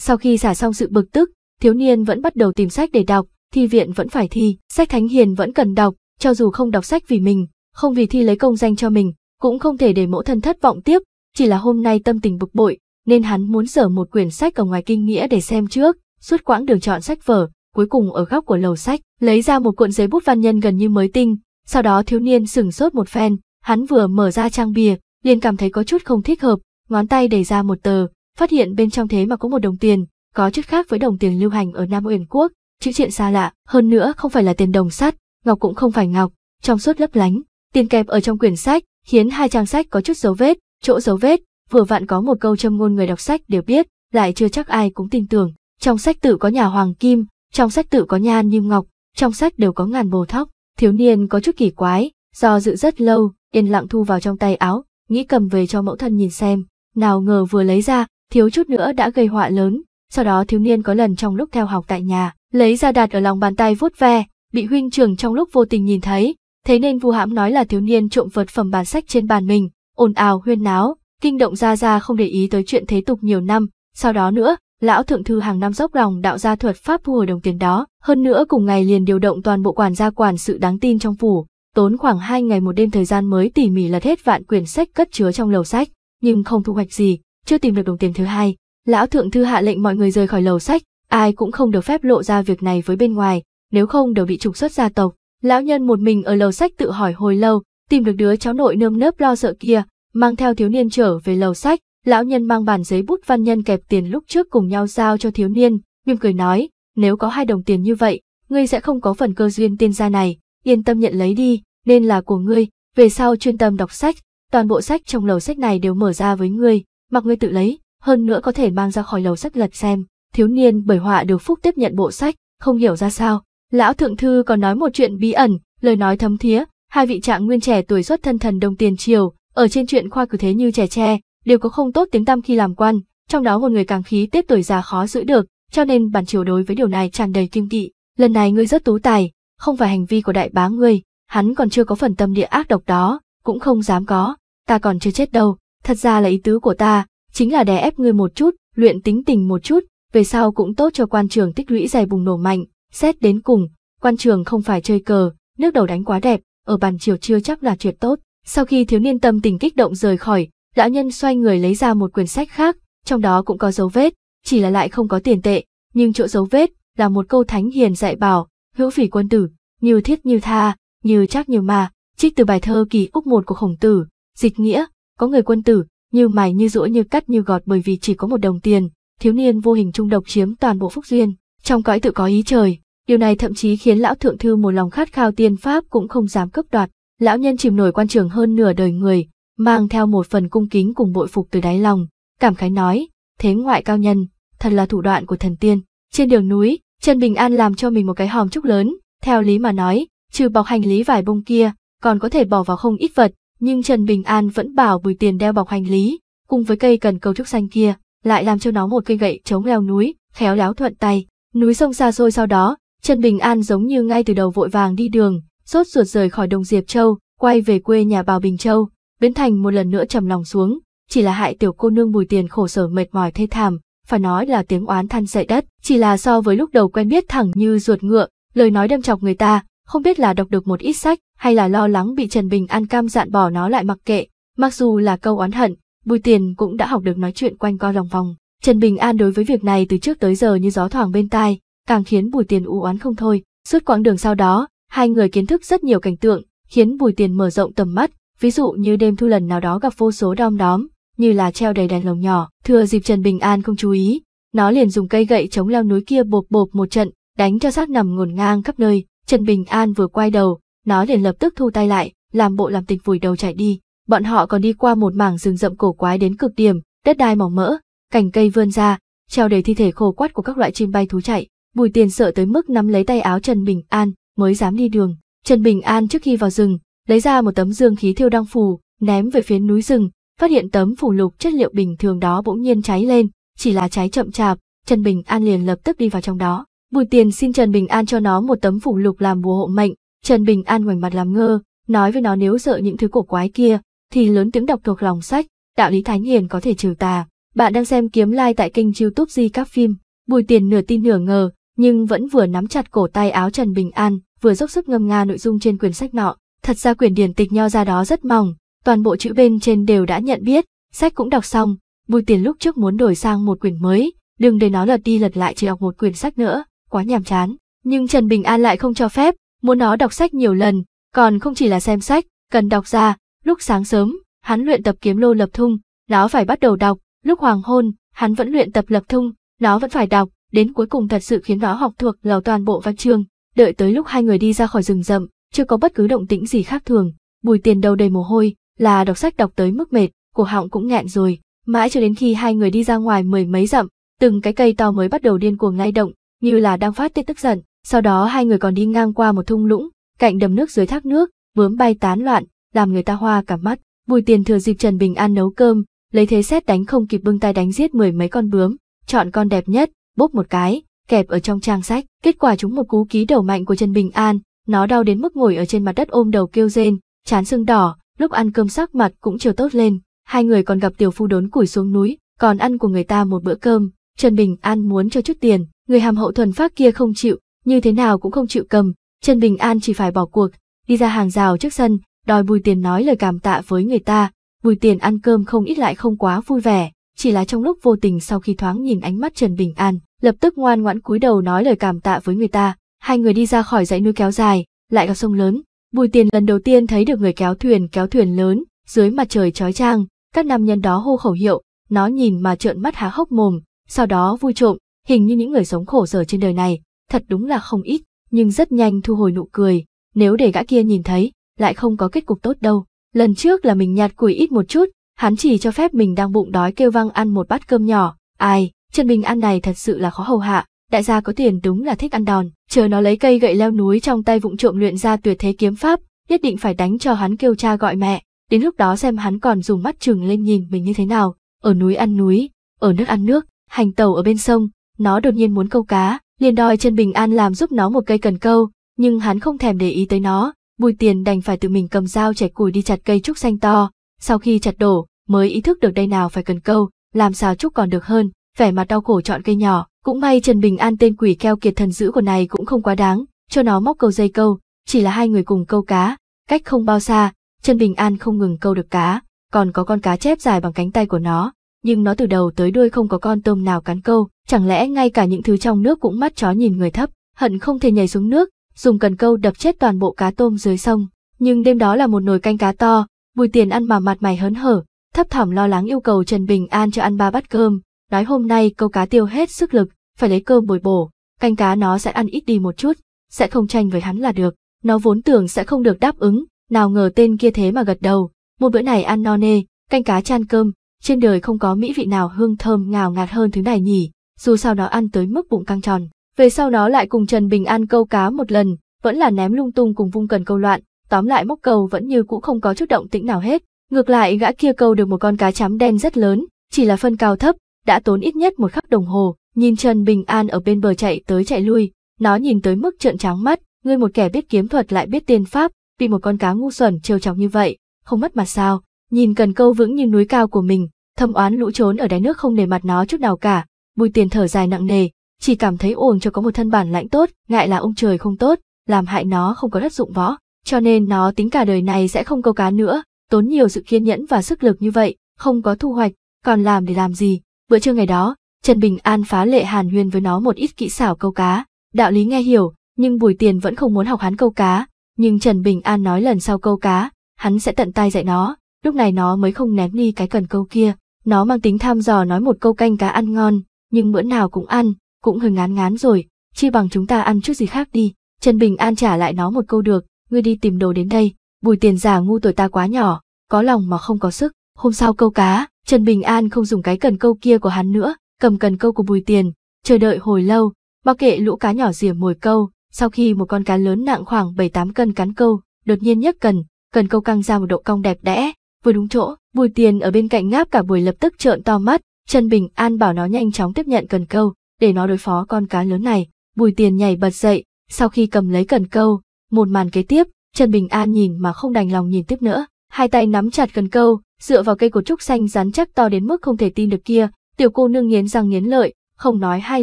Sau khi xả xong sự bực tức, thiếu niên vẫn bắt đầu tìm sách để đọc, thi viện vẫn phải thi, sách thánh hiền vẫn cần đọc, cho dù không đọc sách vì mình, không vì thi lấy công danh cho mình, cũng không thể để mẫu thân thất vọng tiếp, chỉ là hôm nay tâm tình bực bội, nên hắn muốn dở một quyển sách ở ngoài kinh nghĩa để xem trước, suốt quãng đường chọn sách vở, cuối cùng ở góc của lầu sách, lấy ra một cuộn giấy bút văn nhân gần như mới tinh, sau đó thiếu niên sừng sốt một phen, hắn vừa mở ra trang bìa, liền cảm thấy có chút không thích hợp, ngón tay đẩy ra một tờ, phát hiện bên trong thế mà có một đồng tiền, có chút khác với đồng tiền lưu hành ở Nam Uyển quốc, chữ chuyện xa lạ, hơn nữa không phải là tiền đồng sắt, ngọc cũng không phải ngọc, trong suốt lấp lánh, tiền kẹp ở trong quyển sách, khiến hai trang sách có chút dấu vết, chỗ dấu vết vừa vặn có một câu châm ngôn người đọc sách đều biết, lại chưa chắc ai cũng tin tưởng. Trong sách tự có nhà hoàng kim, trong sách tự có nhan như ngọc, trong sách đều có ngàn bồ thóc. Thiếu niên có chút kỳ quái, do dự rất lâu, yên lặng thu vào trong tay áo, nghĩ cầm về cho mẫu thân nhìn xem. Nào ngờ vừa lấy ra, thiếu chút nữa đã gây họa lớn. Sau đó thiếu niên có lần trong lúc theo học tại nhà, lấy ra đặt ở lòng bàn tay vuốt ve, bị huynh trưởng trong lúc vô tình nhìn thấy, thế nên vu hãm nói là thiếu niên trộm vật phẩm bản sách trên bàn mình, ồn ào huyên náo, kinh động ra ra không để ý tới chuyện thế tục nhiều năm, sau đó nữa, lão thượng thư hàng năm dốc lòng đạo ra thuật pháp thu hồi đồng tiền đó, hơn nữa cùng ngày liền điều động toàn bộ quản gia quản sự đáng tin trong phủ, tốn khoảng hai ngày một đêm thời gian mới tỉ mỉ lật hết vạn quyển sách cất chứa trong lầu sách, nhưng không thu hoạch gì, chưa tìm được đồng tiền thứ hai. Lão thượng thư hạ lệnh mọi người rời khỏi lầu sách, ai cũng không được phép lộ ra việc này với bên ngoài, nếu không đều bị trục xuất gia tộc. Lão nhân một mình ở lầu sách tự hỏi hồi lâu, tìm được đứa cháu nội nơm nớp lo sợ kia, mang theo thiếu niên trở về lầu sách, lão nhân mang bản giấy bút văn nhân kẹp tiền lúc trước cùng nhau giao cho thiếu niên, mỉm cười nói, nếu có hai đồng tiền như vậy, ngươi sẽ không có phần cơ duyên tiên gia này, yên tâm nhận lấy đi, nên là của ngươi, về sau chuyên tâm đọc sách, toàn bộ sách trong lầu sách này đều mở ra với ngươi, mặc ngươi tự lấy, hơn nữa có thể mang ra khỏi lầu sách lật xem. Thiếu niên bởi họa được phúc tiếp nhận bộ sách, không hiểu ra sao, lão thượng thư còn nói một chuyện bí ẩn, lời nói thấm thía, hai vị trạng nguyên trẻ tuổi xuất thân thần đồng tiền triều, ở trên chuyện khoa cử thế như trẻ tre, đều có không tốt tiếng tăm khi làm quan, trong đó một người càng khí tiết tuổi già khó giữ được, cho nên bản triều đối với điều này tràn đầy kinh kỵ. Lần này ngươi rất tú tài, không phải hành vi của đại bá ngươi, hắn còn chưa có phần tâm địa ác độc đó, cũng không dám có, ta còn chưa chết đâu, thật ra là ý tứ của ta, chính là đè ép ngươi một chút, luyện tính tình một chút, về sau cũng tốt cho quan trường tích lũy dày bùng nổ mạnh, xét đến cùng, quan trường không phải chơi cờ, nước đầu đánh quá đẹp, ở bàn chiều chưa chắc là chuyện tốt. Sau khi thiếu niên tâm tình kích động rời khỏi, lão nhân xoay người lấy ra một quyển sách khác, trong đó cũng có dấu vết, chỉ là lại không có tiền tệ, nhưng chỗ dấu vết là một câu thánh hiền dạy bảo, hữu phỉ quân tử, như thiết như tha, như chắc như mà, trích từ bài thơ kỳ Úc một của khổng tử, dịch nghĩa, có người quân tử, như mài như rũa như cắt như gọt bởi vì chỉ có một đồng tiền, thiếu niên vô hình trung độc chiếm toàn bộ phúc duyên, trong cõi tự có ý trời, điều này thậm chí khiến lão thượng thư một lòng khát khao tiên pháp cũng không dám cướp đoạt lão nhân chìm nổi quan trường hơn nửa đời người, mang theo một phần cung kính cùng bội phục từ đáy lòng, cảm khái nói, thế ngoại cao nhân, thật là thủ đoạn của thần tiên. Trên đường núi, Trần Bình An làm cho mình một cái hòm trúc lớn, theo lý mà nói, trừ bọc hành lý vài bông kia, còn có thể bỏ vào không ít vật, nhưng Trần Bình An vẫn bảo Bùi Tiền đeo bọc hành lý, cùng với cây cần câu trúc xanh kia, lại làm cho nó một cây gậy chống leo núi, khéo léo thuận tay. Núi sông xa xôi sau đó, Trần Bình An giống như ngay từ đầu vội vàng đi đường, sốt ruột rời khỏi đồng Diệp Châu, quay về quê nhà Bào Bình Châu, biến Thành một lần nữa trầm lòng xuống, chỉ là hại tiểu cô nương Bùi Tiền khổ sở mệt mỏi thê thảm, phải nói là tiếng oán than dậy đất, chỉ là so với lúc đầu quen biết thẳng như ruột ngựa, lời nói đâm chọc người ta, không biết là đọc được một ít sách hay là lo lắng bị Trần Bình An cam dạn bỏ nó lại mặc kệ, mặc dù là câu oán hận, Bùi Tiền cũng đã học được nói chuyện quanh co lòng vòng. Trần Bình An đối với việc này từ trước tới giờ như gió thoảng bên tai, càng khiến Bùi Tiền u oán không thôi. Suốt quãng đường sau đó, Hai người kiến thức rất nhiều cảnh tượng, khiến Bùi Tiền mở rộng tầm mắt, ví dụ như đêm thu lần nào đó gặp vô số đom đóm, như là treo đầy đèn lồng nhỏ, thừa dịp Trần Bình An không chú ý, nó liền dùng cây gậy chống leo núi kia bộp bộp một trận, đánh cho xác nằm ngổn ngang khắp nơi, Trần Bình An vừa quay đầu, nó liền lập tức thu tay lại, làm bộ làm tịch vùi đầu chạy đi. Bọn họ còn đi qua một mảng rừng rậm cổ quái đến cực điểm, đất đai mỏng mỡ, cành cây vươn ra, treo đầy thi thể khô quắt của các loại chim bay thú chạy. Bùi Tiền sợ tới mức nắm lấy tay áo Trần Bình An, mới dám đi đường. Trần Bình An trước khi vào rừng, lấy ra một tấm dương khí thiêu đăng phù, ném về phía núi rừng, phát hiện tấm phù lục chất liệu bình thường đó bỗng nhiên cháy lên, chỉ là cháy chậm chạp, Trần Bình An liền lập tức đi vào trong đó. Bùi Tiền xin Trần Bình An cho nó một tấm phù lục làm bùa hộ mệnh, Trần Bình An ngoảnh mặt làm ngơ, nói với nó nếu sợ những thứ cổ quái kia, thì lớn tiếng đọc thuộc lòng sách, đạo lý thánh hiền có thể trừ tà. Bạn đang xem kiếm lai like tại kênh youtube Di các phim, Bùi Tiền nửa tin nửa ngờ, nhưng vẫn vừa nắm chặt cổ tay áo Trần Bình An, vừa dốc sức ngâm nga nội dung trên quyển sách nọ. Thật ra quyển điển tịch nho ra đó rất mỏng, toàn bộ chữ bên trên đều đã nhận biết, sách cũng đọc xong, Bùi Tiền lúc trước muốn đổi sang một quyển mới, đừng để nó lật đi lật lại chỉ đọc một quyển sách nữa, quá nhàm chán. Nhưng Trần Bình An lại không cho phép, muốn nó đọc sách nhiều lần, còn không chỉ là xem sách, cần đọc ra, lúc sáng sớm, hắn luyện tập kiếm lô lập thung, nó phải bắt đầu đọc, lúc hoàng hôn, hắn vẫn luyện tập lập thung, nó vẫn phải đọc, đến cuối cùng thật sự khiến nó học thuộc lầu toàn bộ văn chương. Đợi tới lúc hai người đi ra khỏi rừng rậm, chưa có bất cứ động tĩnh gì khác thường, Bùi Tiền đầu đầy mồ hôi, là đọc sách đọc tới mức mệt, cổ họng cũng nghẹn rồi, mãi cho đến khi hai người đi ra ngoài mười mấy dặm, từng cái cây to mới bắt đầu điên cuồng ngay động, như là đang phát tiết tức giận, sau đó hai người còn đi ngang qua một thung lũng, cạnh đầm nước dưới thác nước, bướm bay tán loạn, làm người ta hoa cả mắt. Bùi Tiền thừa dịp Trần Bình An nấu cơm, lấy thế xét đánh không kịp bưng tay đánh giết mười mấy con bướm, chọn con đẹp nhất, bốc một cái, kẹp ở trong trang sách. Kết quả chúng một cú ký đầu mạnh của Trần Bình An, nó đau đến mức ngồi ở trên mặt đất ôm đầu kêu rên, chán sưng đỏ, lúc ăn cơm sắc mặt cũng chưa tốt lên. Hai người còn gặp tiểu phu đốn củi xuống núi, còn ăn của người ta một bữa cơm. Trần Bình An muốn cho chút tiền, người hàm hậu thuần phát kia không chịu, như thế nào cũng không chịu cầm. Trần Bình An chỉ phải bỏ cuộc, đi ra hàng rào trước sân, đòi Bùi Tiền nói lời cảm tạ với người ta. Bùi Tiền ăn cơm không ít lại không quá vui vẻ, chỉ là trong lúc vô tình sau khi thoáng nhìn ánh mắt Trần Bình An, lập tức ngoan ngoãn cúi đầu nói lời cảm tạ với người ta. Hai người đi ra khỏi dãy núi kéo dài, lại gặp sông lớn. Bùi tiền lần đầu tiên thấy được người kéo thuyền kéo thuyền lớn, dưới mặt trời chói chang, các nam nhân đó hô khẩu hiệu, nó nhìn mà trợn mắt há hốc mồm, sau đó vui trộm, hình như những người sống khổ sở trên đời này, thật đúng là không ít, nhưng rất nhanh thu hồi nụ cười, nếu để gã kia nhìn thấy, lại không có kết cục tốt đâu. Lần trước là mình nhạt củi ít một chút, hắn chỉ cho phép mình đang bụng đói kêu văng ăn một bát cơm nhỏ, ai, Trần Bình An này thật sự là khó hầu hạ, đại gia có tiền đúng là thích ăn đòn, chờ nó lấy cây gậy leo núi trong tay vụng trộm luyện ra tuyệt thế kiếm pháp, nhất định phải đánh cho hắn kêu cha gọi mẹ, đến lúc đó xem hắn còn dùng mắt trừng lên nhìn mình như thế nào, ở núi ăn núi, ở nước ăn nước, hành tàu ở bên sông, nó đột nhiên muốn câu cá, liền đòi Trần Bình An làm giúp nó một cây cần câu, nhưng hắn không thèm để ý tới nó, Bùi Tiền đành phải tự mình cầm dao chẻ củi đi chặt cây trúc xanh to, sau khi chặt đổ, mới ý thức được đây nào phải cần câu, làm sao trúc còn được hơn, vẻ mặt đau khổ chọn cây nhỏ, cũng may Trần Bình An tên quỷ keo kiệt thần dữ của này cũng không quá đáng, cho nó móc câu dây câu, chỉ là hai người cùng câu cá, cách không bao xa, Trần Bình An không ngừng câu được cá, còn có con cá chép dài bằng cánh tay của nó, nhưng nó từ đầu tới đuôi không có con tôm nào cắn câu, chẳng lẽ ngay cả những thứ trong nước cũng mắt chó nhìn người thấp, hận không thể nhảy xuống nước, dùng cần câu đập chết toàn bộ cá tôm dưới sông. Nhưng đêm đó là một nồi canh cá to, Bùi Tiền ăn mà mặt mày hớn hở, thấp thỏm lo lắng yêu cầu Trần Bình An cho ăn ba bát cơm, nói hôm nay câu cá tiêu hết sức lực, phải lấy cơm bồi bổ, canh cá nó sẽ ăn ít đi một chút, sẽ không tranh với hắn là được. Nó vốn tưởng sẽ không được đáp ứng, nào ngờ tên kia thế mà gật đầu, một bữa này ăn no nê, canh cá chan cơm, trên đời không có mỹ vị nào hương thơm ngào ngạt hơn thứ này nhỉ, dù sao nó ăn tới mức bụng căng tròn. Về sau nó lại cùng Trần Bình ăn câu cá một lần, vẫn là ném lung tung cùng vung cần câu loạn, tóm lại móc câu vẫn như cũ không có chút động tĩnh nào hết. Ngược lại gã kia câu được một con cá chấm đen rất lớn, chỉ là phân cao thấp, đã tốn ít nhất một khắc đồng hồ, nhìn Trần Bình An ở bên bờ chạy tới chạy lui, nó nhìn tới mức trợn trắng mắt, ngươi một kẻ biết kiếm thuật lại biết tiên pháp, bị một con cá ngu xuẩn trêu chọc như vậy, không mất mà sao, nhìn cần câu vững như núi cao của mình, thâm oán lũ trốn ở đáy nước không nề mặt nó chút nào cả, bùi tiền thở dài nặng nề, chỉ cảm thấy uổng cho có một thân bản lãnh tốt, ngại là ông trời không tốt, làm hại nó không có đất dụng võ, cho nên nó tính cả đời này sẽ không câu cá nữa, tốn nhiều sự kiên nhẫn và sức lực như vậy, không có thu hoạch, còn làm để làm gì, Bữa trưa ngày đó, Trần Bình An phá lệ hàn huyên với nó một ít kỹ xảo câu cá, đạo lý nghe hiểu, nhưng Bùi Tiền vẫn không muốn học hắn câu cá, nhưng Trần Bình An nói lần sau câu cá, hắn sẽ tận tay dạy nó, lúc này nó mới không ném đi cái cần câu kia, nó mang tính tham dò nói một câu canh cá ăn ngon, nhưng bữa nào cũng ăn, cũng hơi ngán ngán rồi, chi bằng chúng ta ăn chút gì khác đi, Trần Bình An trả lại nó một câu được, ngươi đi tìm đồ đến đây, Bùi Tiền giả ngu tuổi ta quá nhỏ, có lòng mà không có sức, hôm sau câu cá, Trần Bình An không dùng cái cần câu kia của hắn nữa, cầm cần câu của Bùi Tiền, chờ đợi hồi lâu, mặc kệ lũ cá nhỏ rỉa mồi câu, sau khi một con cá lớn nặng khoảng 7-8 cân cắn câu, đột nhiên nhấc cần, cần câu căng ra một độ cong đẹp đẽ, vừa đúng chỗ, Bùi Tiền ở bên cạnh ngáp cả buổi lập tức trợn to mắt, Trần Bình An bảo nó nhanh chóng tiếp nhận cần câu, để nó đối phó con cá lớn này. Bùi Tiền nhảy bật dậy, sau khi cầm lấy cần câu, một màn kế tiếp, Trần Bình An nhìn mà không đành lòng nhìn tiếp nữa, hai tay nắm chặt cần câu, dựa vào cây cột trúc xanh rắn chắc to đến mức không thể tin được kia, tiểu cô nương nghiến răng nghiến lợi, không nói hai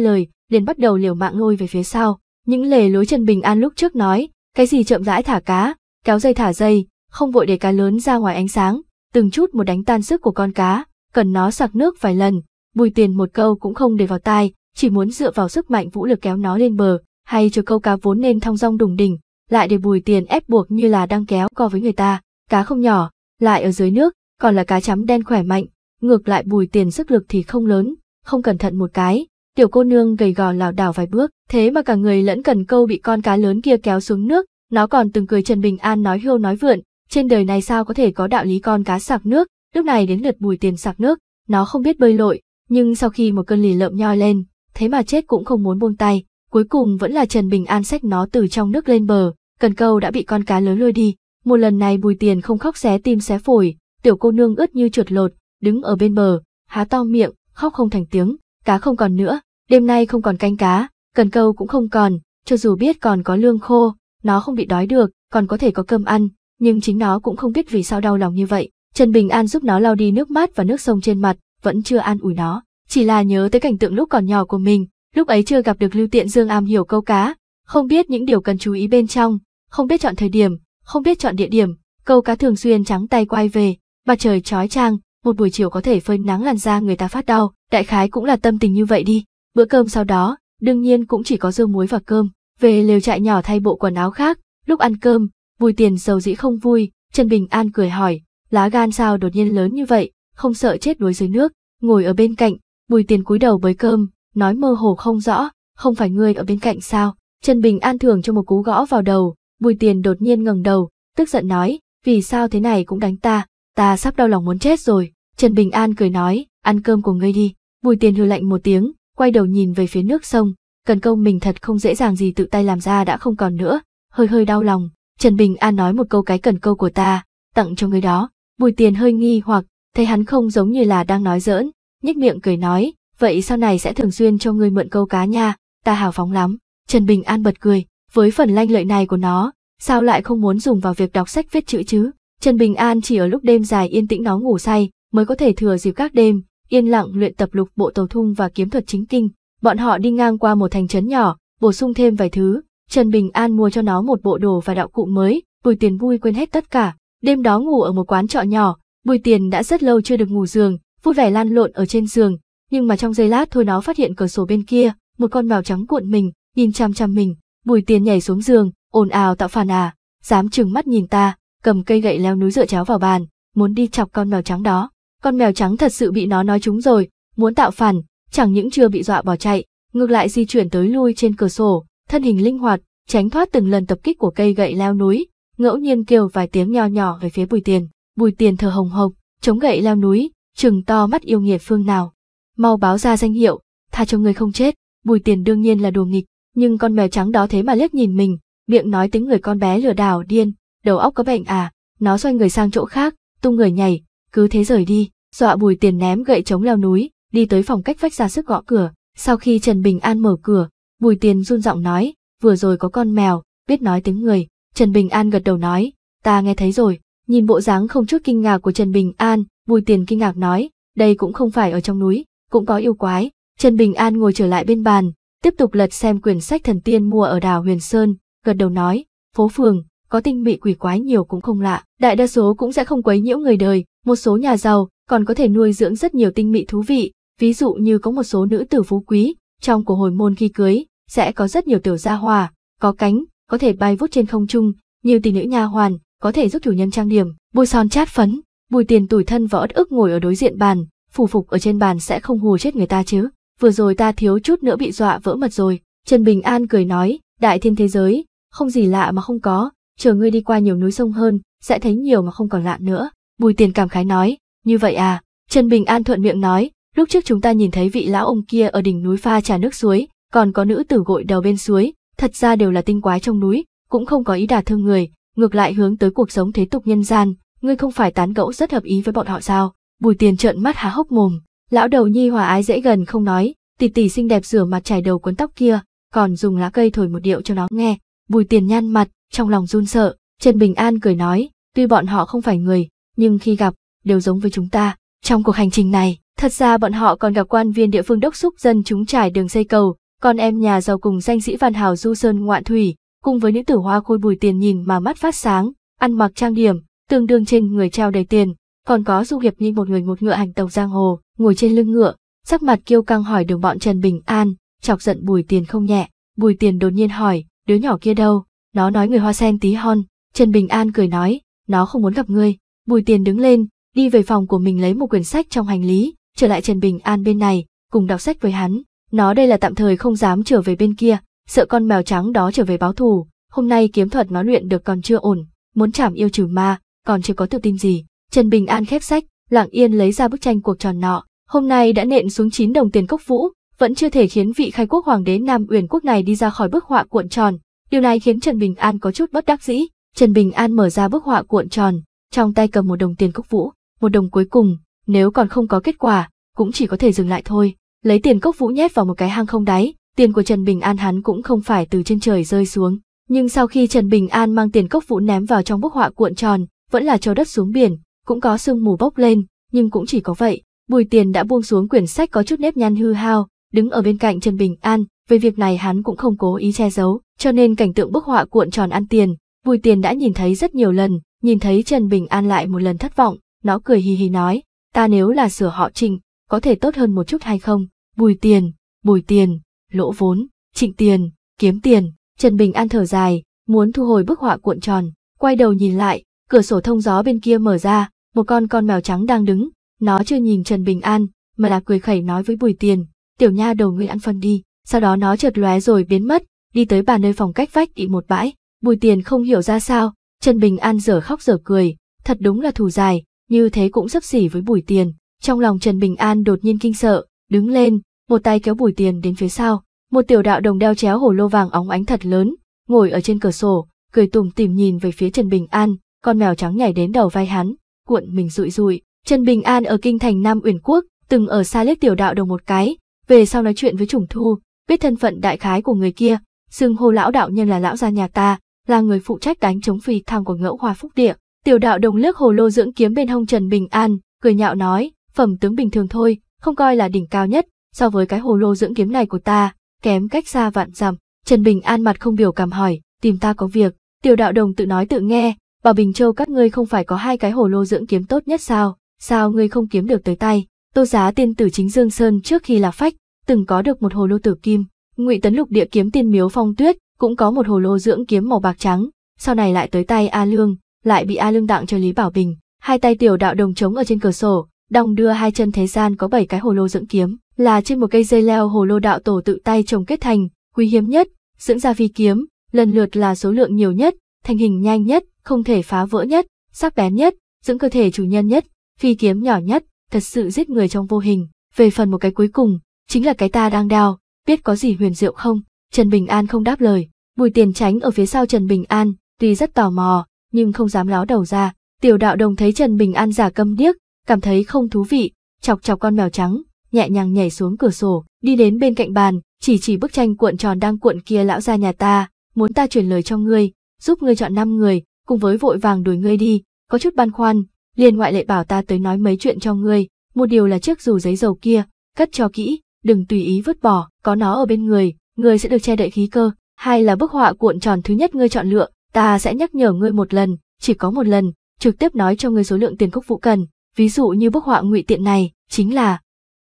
lời, liền bắt đầu liều mạng lôi về phía sau. Những lề lối Trần Bình An lúc trước nói, cái gì chậm rãi thả cá, kéo dây thả dây, không vội để cá lớn ra ngoài ánh sáng, từng chút một đánh tan sức của con cá, cần nó sặc nước vài lần, bùi tiền một câu cũng không để vào tai, chỉ muốn dựa vào sức mạnh vũ lực kéo nó lên bờ, hay chờ câu cá vốn nên thong dong đùng đỉnh, lại để bùi tiền ép buộc như là đang kéo co với người ta, cá không nhỏ, lại ở dưới nước, còn là cá chấm đen khỏe mạnh, ngược lại bùi tiền sức lực thì không lớn, không cẩn thận một cái, tiểu cô nương gầy gò lảo đảo vài bước, thế mà cả người lẫn cần câu bị con cá lớn kia kéo xuống nước, nó còn từng cười Trần Bình An nói hưu nói vượn, trên đời này sao có thể có đạo lý con cá sạc nước, lúc này đến lượt bùi tiền sạc nước, nó không biết bơi lội, nhưng sau khi một cơn lì lợm nhoi lên, thế mà chết cũng không muốn buông tay, cuối cùng vẫn là Trần Bình An xách nó từ trong nước lên bờ, cần câu đã bị con cá lớn lôi đi, một lần này bùi tiền không khóc xé tim xé phổi, tiểu cô nương ướt như trượt lột, đứng ở bên bờ, há to miệng, khóc không thành tiếng, cá không còn nữa, đêm nay không còn canh cá, cần câu cũng không còn, cho dù biết còn có lương khô, nó không bị đói được, còn có thể có cơm ăn, nhưng chính nó cũng không biết vì sao đau lòng như vậy. Trần Bình An giúp nó lau đi nước mát và nước sông trên mặt, vẫn chưa an ủi nó, chỉ là nhớ tới cảnh tượng lúc còn nhỏ của mình, lúc ấy chưa gặp được Lưu Tiện Dương am hiểu câu cá, không biết những điều cần chú ý bên trong, không biết chọn thời điểm, không biết chọn địa điểm, câu cá thường xuyên trắng tay quay về, Mặt trời chói chang một buổi chiều có thể phơi nắng làn da người ta phát đau, đại khái cũng là tâm tình như vậy đi. Bữa cơm sau đó, đương nhiên cũng chỉ có dưa muối và cơm. Về lều trại nhỏ thay bộ quần áo khác, lúc ăn cơm, Bùi Tiền giàu dĩ không vui, Trần Bình An cười hỏi, lá gan sao đột nhiên lớn như vậy, không sợ chết đuối dưới nước, ngồi ở bên cạnh, Bùi Tiền cúi đầu bới cơm, nói mơ hồ không rõ, không phải ngươi ở bên cạnh sao? Trần Bình An thường cho một cú gõ vào đầu, Bùi Tiền đột nhiên ngẩng đầu, tức giận nói, vì sao thế này cũng đánh ta, ta sắp đau lòng muốn chết rồi. Trần Bình An cười nói, ăn cơm của ngươi đi. Bùi tiền hư lạnh một tiếng, quay đầu nhìn về phía nước sông, cần câu mình thật không dễ dàng gì tự tay làm ra đã không còn nữa, hơi hơi đau lòng. Trần Bình An nói một câu cái cần câu của ta, tặng cho người đó. Bùi tiền hơi nghi hoặc, thấy hắn không giống như là đang nói giỡn, nhếch miệng cười nói, vậy sau này sẽ thường xuyên cho ngươi mượn câu cá nha, ta hào phóng lắm. Trần Bình An bật cười, với phần lanh lợi này của nó, sao lại không muốn dùng vào việc đọc sách viết chữ chứ? Trần Bình An chỉ ở lúc đêm dài yên tĩnh nó ngủ say, mới có thể thừa dịp các đêm, yên lặng luyện tập lục bộ tàu thung và kiếm thuật chính kinh. Bọn họ đi ngang qua một thành trấn nhỏ, bổ sung thêm vài thứ, Trần Bình An mua cho nó một bộ đồ và đạo cụ mới, Bùi Tiền vui quên hết tất cả. Đêm đó ngủ ở một quán trọ nhỏ, Bùi Tiền đã rất lâu chưa được ngủ giường, vui vẻ lan lộn ở trên giường, nhưng mà trong giây lát thôi nó phát hiện cửa sổ bên kia, một con mèo trắng cuộn mình, nhìn chăm chăm mình, Bùi Tiền nhảy xuống giường, ồn ào tạo phản à, dám chừng mắt nhìn ta, cầm cây gậy leo núi dựa cháo vào bàn, muốn đi chọc con mèo trắng đó. Con mèo trắng thật sự bị nó nói trúng rồi, muốn tạo phản, chẳng những chưa bị dọa bỏ chạy, ngược lại di chuyển tới lui trên cửa sổ, thân hình linh hoạt, tránh thoát từng lần tập kích của cây gậy leo núi, ngẫu nhiên kêu vài tiếng nho nhỏ về phía Bùi Tiền. Bùi Tiền thở hồng hộc, chống gậy leo núi, trừng to mắt yêu nghiệt phương nào. Mau báo ra danh hiệu, tha cho người không chết. Bùi Tiền đương nhiên là đùa nghịch, nhưng con mèo trắng đó thế mà liếc nhìn mình, miệng nói tính người con bé lừa đảo điên, đầu óc có bệnh à, nó xoay người sang chỗ khác, tung người nhảy, cứ thế rời đi, dọa bùi tiền ném gậy chống leo núi, đi tới phòng cách vách ra sức gõ cửa, sau khi Trần Bình An mở cửa, bùi tiền run giọng nói, vừa rồi có con mèo, biết nói tiếng người, Trần Bình An gật đầu nói, ta nghe thấy rồi, nhìn bộ dáng không chút kinh ngạc của Trần Bình An, bùi tiền kinh ngạc nói, đây cũng không phải ở trong núi, cũng có yêu quái, Trần Bình An ngồi trở lại bên bàn, tiếp tục lật xem quyển sách thần tiên mua ở đảo Huyền Sơn, gật đầu nói, phố phường, có tinh mị quỷ quái nhiều cũng không lạ, đại đa số cũng sẽ không quấy nhiễu người đời, một số nhà giàu còn có thể nuôi dưỡng rất nhiều tinh mị thú vị, ví dụ như có một số nữ tử phú quý, trong của hồi môn khi cưới, sẽ có rất nhiều tiểu gia hòa, có cánh, có thể bay vút trên không trung, nhiều tỷ nữ nha hoàn, có thể giúp chủ nhân trang điểm, bôi son chát phấn, bùi tiền tủi thân và ớt ức ngồi ở đối diện bàn, phù phục ở trên bàn sẽ không hù chết người ta chứ, vừa rồi ta thiếu chút nữa bị dọa vỡ mật rồi, Trần Bình An cười nói, đại thiên thế giới, không gì lạ mà không có, chờ ngươi đi qua nhiều núi sông hơn, sẽ thấy nhiều mà không còn lạ nữa. Bùi tiền cảm khái nói, như vậy à, Trần Bình An thuận miệng nói, lúc trước chúng ta nhìn thấy vị lão ông kia ở đỉnh núi pha trà nước suối, còn có nữ tử gội đầu bên suối, thật ra đều là tinh quái trong núi, cũng không có ý đả thương người, ngược lại hướng tới cuộc sống thế tục nhân gian, ngươi không phải tán gẫu rất hợp ý với bọn họ sao? Bùi tiền trợn mắt há hốc mồm, lão đầu nhi hòa ái dễ gần không nói, tỷ tỷ xinh đẹp rửa mặt chải đầu cuốn tóc kia, còn dùng lá cây thổi một điệu cho nó nghe. Bùi tiền nhăn mặt, trong lòng run sợ, Trần Bình An cười nói, tuy bọn họ không phải người, nhưng khi gặp, đều giống với chúng ta. Trong cuộc hành trình này, thật ra bọn họ còn gặp quan viên địa phương đốc xúc dân chúng trải đường xây cầu, con em nhà giàu cùng danh sĩ văn hào du sơn ngoạn thủy, cùng với nữ tử hoa khôi bùi tiền nhìn mà mắt phát sáng, ăn mặc trang điểm, tương đương trên người trao đầy tiền, còn có du hiệp như một người một ngựa hành tàu giang hồ, ngồi trên lưng ngựa, sắc mặt kiêu căng hỏi đường bọn Trần Bình An, chọc giận bùi tiền không nhẹ. Bùi tiền đột nhiên hỏi, đứa nhỏ kia đâu, nó nói người hoa sen tí hon, Trần Bình An cười nói, nó không muốn gặp ngươi. Bùi tiền đứng lên, đi về phòng của mình lấy một quyển sách trong hành lý, trở lại Trần Bình An bên này, cùng đọc sách với hắn. Nó đây là tạm thời không dám trở về bên kia, sợ con mèo trắng đó trở về báo thù. Hôm nay kiếm thuật nó luyện được còn chưa ổn, muốn chảm yêu trừ ma, còn chưa có tự tin gì. Trần Bình An khép sách, lặng yên lấy ra bức tranh cuộc tròn nọ. Hôm nay đã nện xuống chín đồng tiền cốc vũ, vẫn chưa thể khiến vị khai quốc hoàng đế Nam Uyển quốc này đi ra khỏi bức họa cuộn tròn, Điều này khiến Trần Bình An có chút bất đắc dĩ. Trần Bình An mở ra bức họa cuộn tròn, trong tay cầm một đồng tiền cốc vũ, một đồng cuối cùng, nếu còn không có kết quả, cũng chỉ có thể dừng lại thôi. Lấy tiền cốc vũ nhét vào một cái hang không đáy, tiền của Trần Bình An hắn cũng không phải từ trên trời rơi xuống. Nhưng sau khi Trần Bình An mang tiền cốc vũ ném vào trong bức họa cuộn tròn, vẫn là trâu đất xuống biển, cũng có sương mù bốc lên, nhưng cũng chỉ có vậy. Bùi tiền đã buông xuống quyển sách có chút nếp nhăn hư hao, đứng ở bên cạnh Trần Bình An, về việc này hắn cũng không cố ý che giấu, cho nên cảnh tượng bức họa cuộn tròn ăn tiền, Bùi Tiền đã nhìn thấy rất nhiều lần, nhìn thấy Trần Bình An lại một lần thất vọng, nó cười hì hì nói, ta nếu là sửa họ Trịnh, có thể tốt hơn một chút hay không? Bùi Tiền, Bùi Tiền, lỗ vốn, Trịnh Tiền, kiếm tiền, Trần Bình An thở dài, muốn thu hồi bức họa cuộn tròn, quay đầu nhìn lại, cửa sổ thông gió bên kia mở ra, một con con mèo trắng đang đứng, nó chưa nhìn Trần Bình An, mà là cười khẩy nói với Bùi Tiền, tiểu nha đầu ngươi ăn phân đi, sau đó nó chợt lóe rồi biến mất, đi tới bà nơi phòng cách vách bị một bãi, Bùi Tiền không hiểu ra sao, Trần Bình An dở khóc dở cười, thật đúng là thù dài, như thế cũng sấp xỉ với Bùi Tiền. Trong lòng Trần Bình An đột nhiên kinh sợ, đứng lên, một tay kéo Bùi Tiền đến phía sau, một tiểu đạo đồng đeo chéo hồ lô vàng óng ánh thật lớn, ngồi ở trên cửa sổ, cười tủm tìm nhìn về phía Trần Bình An, con mèo trắng nhảy đến đầu vai hắn, cuộn mình rụi rụi. Trần Bình An ở kinh thành Nam Uyển Quốc, từng ở xa liếc tiểu đạo đồng một cái, về sau nói chuyện với Trùng Thu, biết thân phận đại khái của người kia, xưng hô lão đạo nhân là lão gia nhà ta, là người phụ trách đánh chống phi thăng của ngẫu hoa phúc địa. Tiểu đạo đồng lướt hồ lô dưỡng kiếm bên hông Trần Bình An, cười nhạo nói, phẩm tướng bình thường thôi, không coi là đỉnh cao nhất, so với cái hồ lô dưỡng kiếm này của ta, kém cách xa vạn dặm. Trần Bình An mặt không biểu cảm hỏi, tìm ta có việc, tiểu đạo đồng tự nói tự nghe, bảo Bình Châu các ngươi không phải có hai cái hồ lô dưỡng kiếm tốt nhất sao, sao ngươi không kiếm được tới tay. Tô giá tiên tử chính Dương Sơn trước khi là phách, từng có được một hồ lô tử kim, Ngụy Tấn Lục địa kiếm tiên miếu phong tuyết, cũng có một hồ lô dưỡng kiếm màu bạc trắng, sau này lại tới tay A Lương, lại bị A Lương tặng cho Lý Bảo Bình, hai tay tiểu đạo đồng trống ở trên cửa sổ, đong đưa hai chân thế gian có bảy cái hồ lô dưỡng kiếm, là trên một cây dây leo hồ lô đạo tổ tự tay trồng kết thành, quý hiếm nhất, dưỡng ra phi kiếm, lần lượt là số lượng nhiều nhất, thành hình nhanh nhất, không thể phá vỡ nhất, sắc bén nhất, dưỡng cơ thể chủ nhân nhất, phi kiếm nhỏ nhất, thật sự giết người trong vô hình. Về phần một cái cuối cùng, chính là cái ta đang đào, biết có gì huyền diệu không? Trần Bình An không đáp lời, Bùi Tiền tránh ở phía sau Trần Bình An, tuy rất tò mò, nhưng không dám ló đầu ra. Tiểu đạo đồng thấy Trần Bình An giả câm điếc, cảm thấy không thú vị, chọc chọc con mèo trắng, nhẹ nhàng nhảy xuống cửa sổ, đi đến bên cạnh bàn, chỉ chỉ bức tranh cuộn tròn đang cuộn kia lão gia nhà ta, muốn ta chuyển lời cho ngươi, giúp ngươi chọn năm người, cùng với vội vàng đuổi ngươi đi, có chút băn khoăn, liền ngoại lệ bảo ta tới nói mấy chuyện cho ngươi, một điều là chiếc dù giấy dầu kia, cất cho kỹ, đừng tùy ý vứt bỏ, có nó ở bên người, người sẽ được che đậy khí cơ. Hai là bức họa cuộn tròn thứ nhất ngươi chọn lựa, ta sẽ nhắc nhở ngươi một lần, chỉ có một lần, trực tiếp nói cho ngươi số lượng tiền cốc vũ cần, ví dụ như bức họa ngụy tiện này, chính là.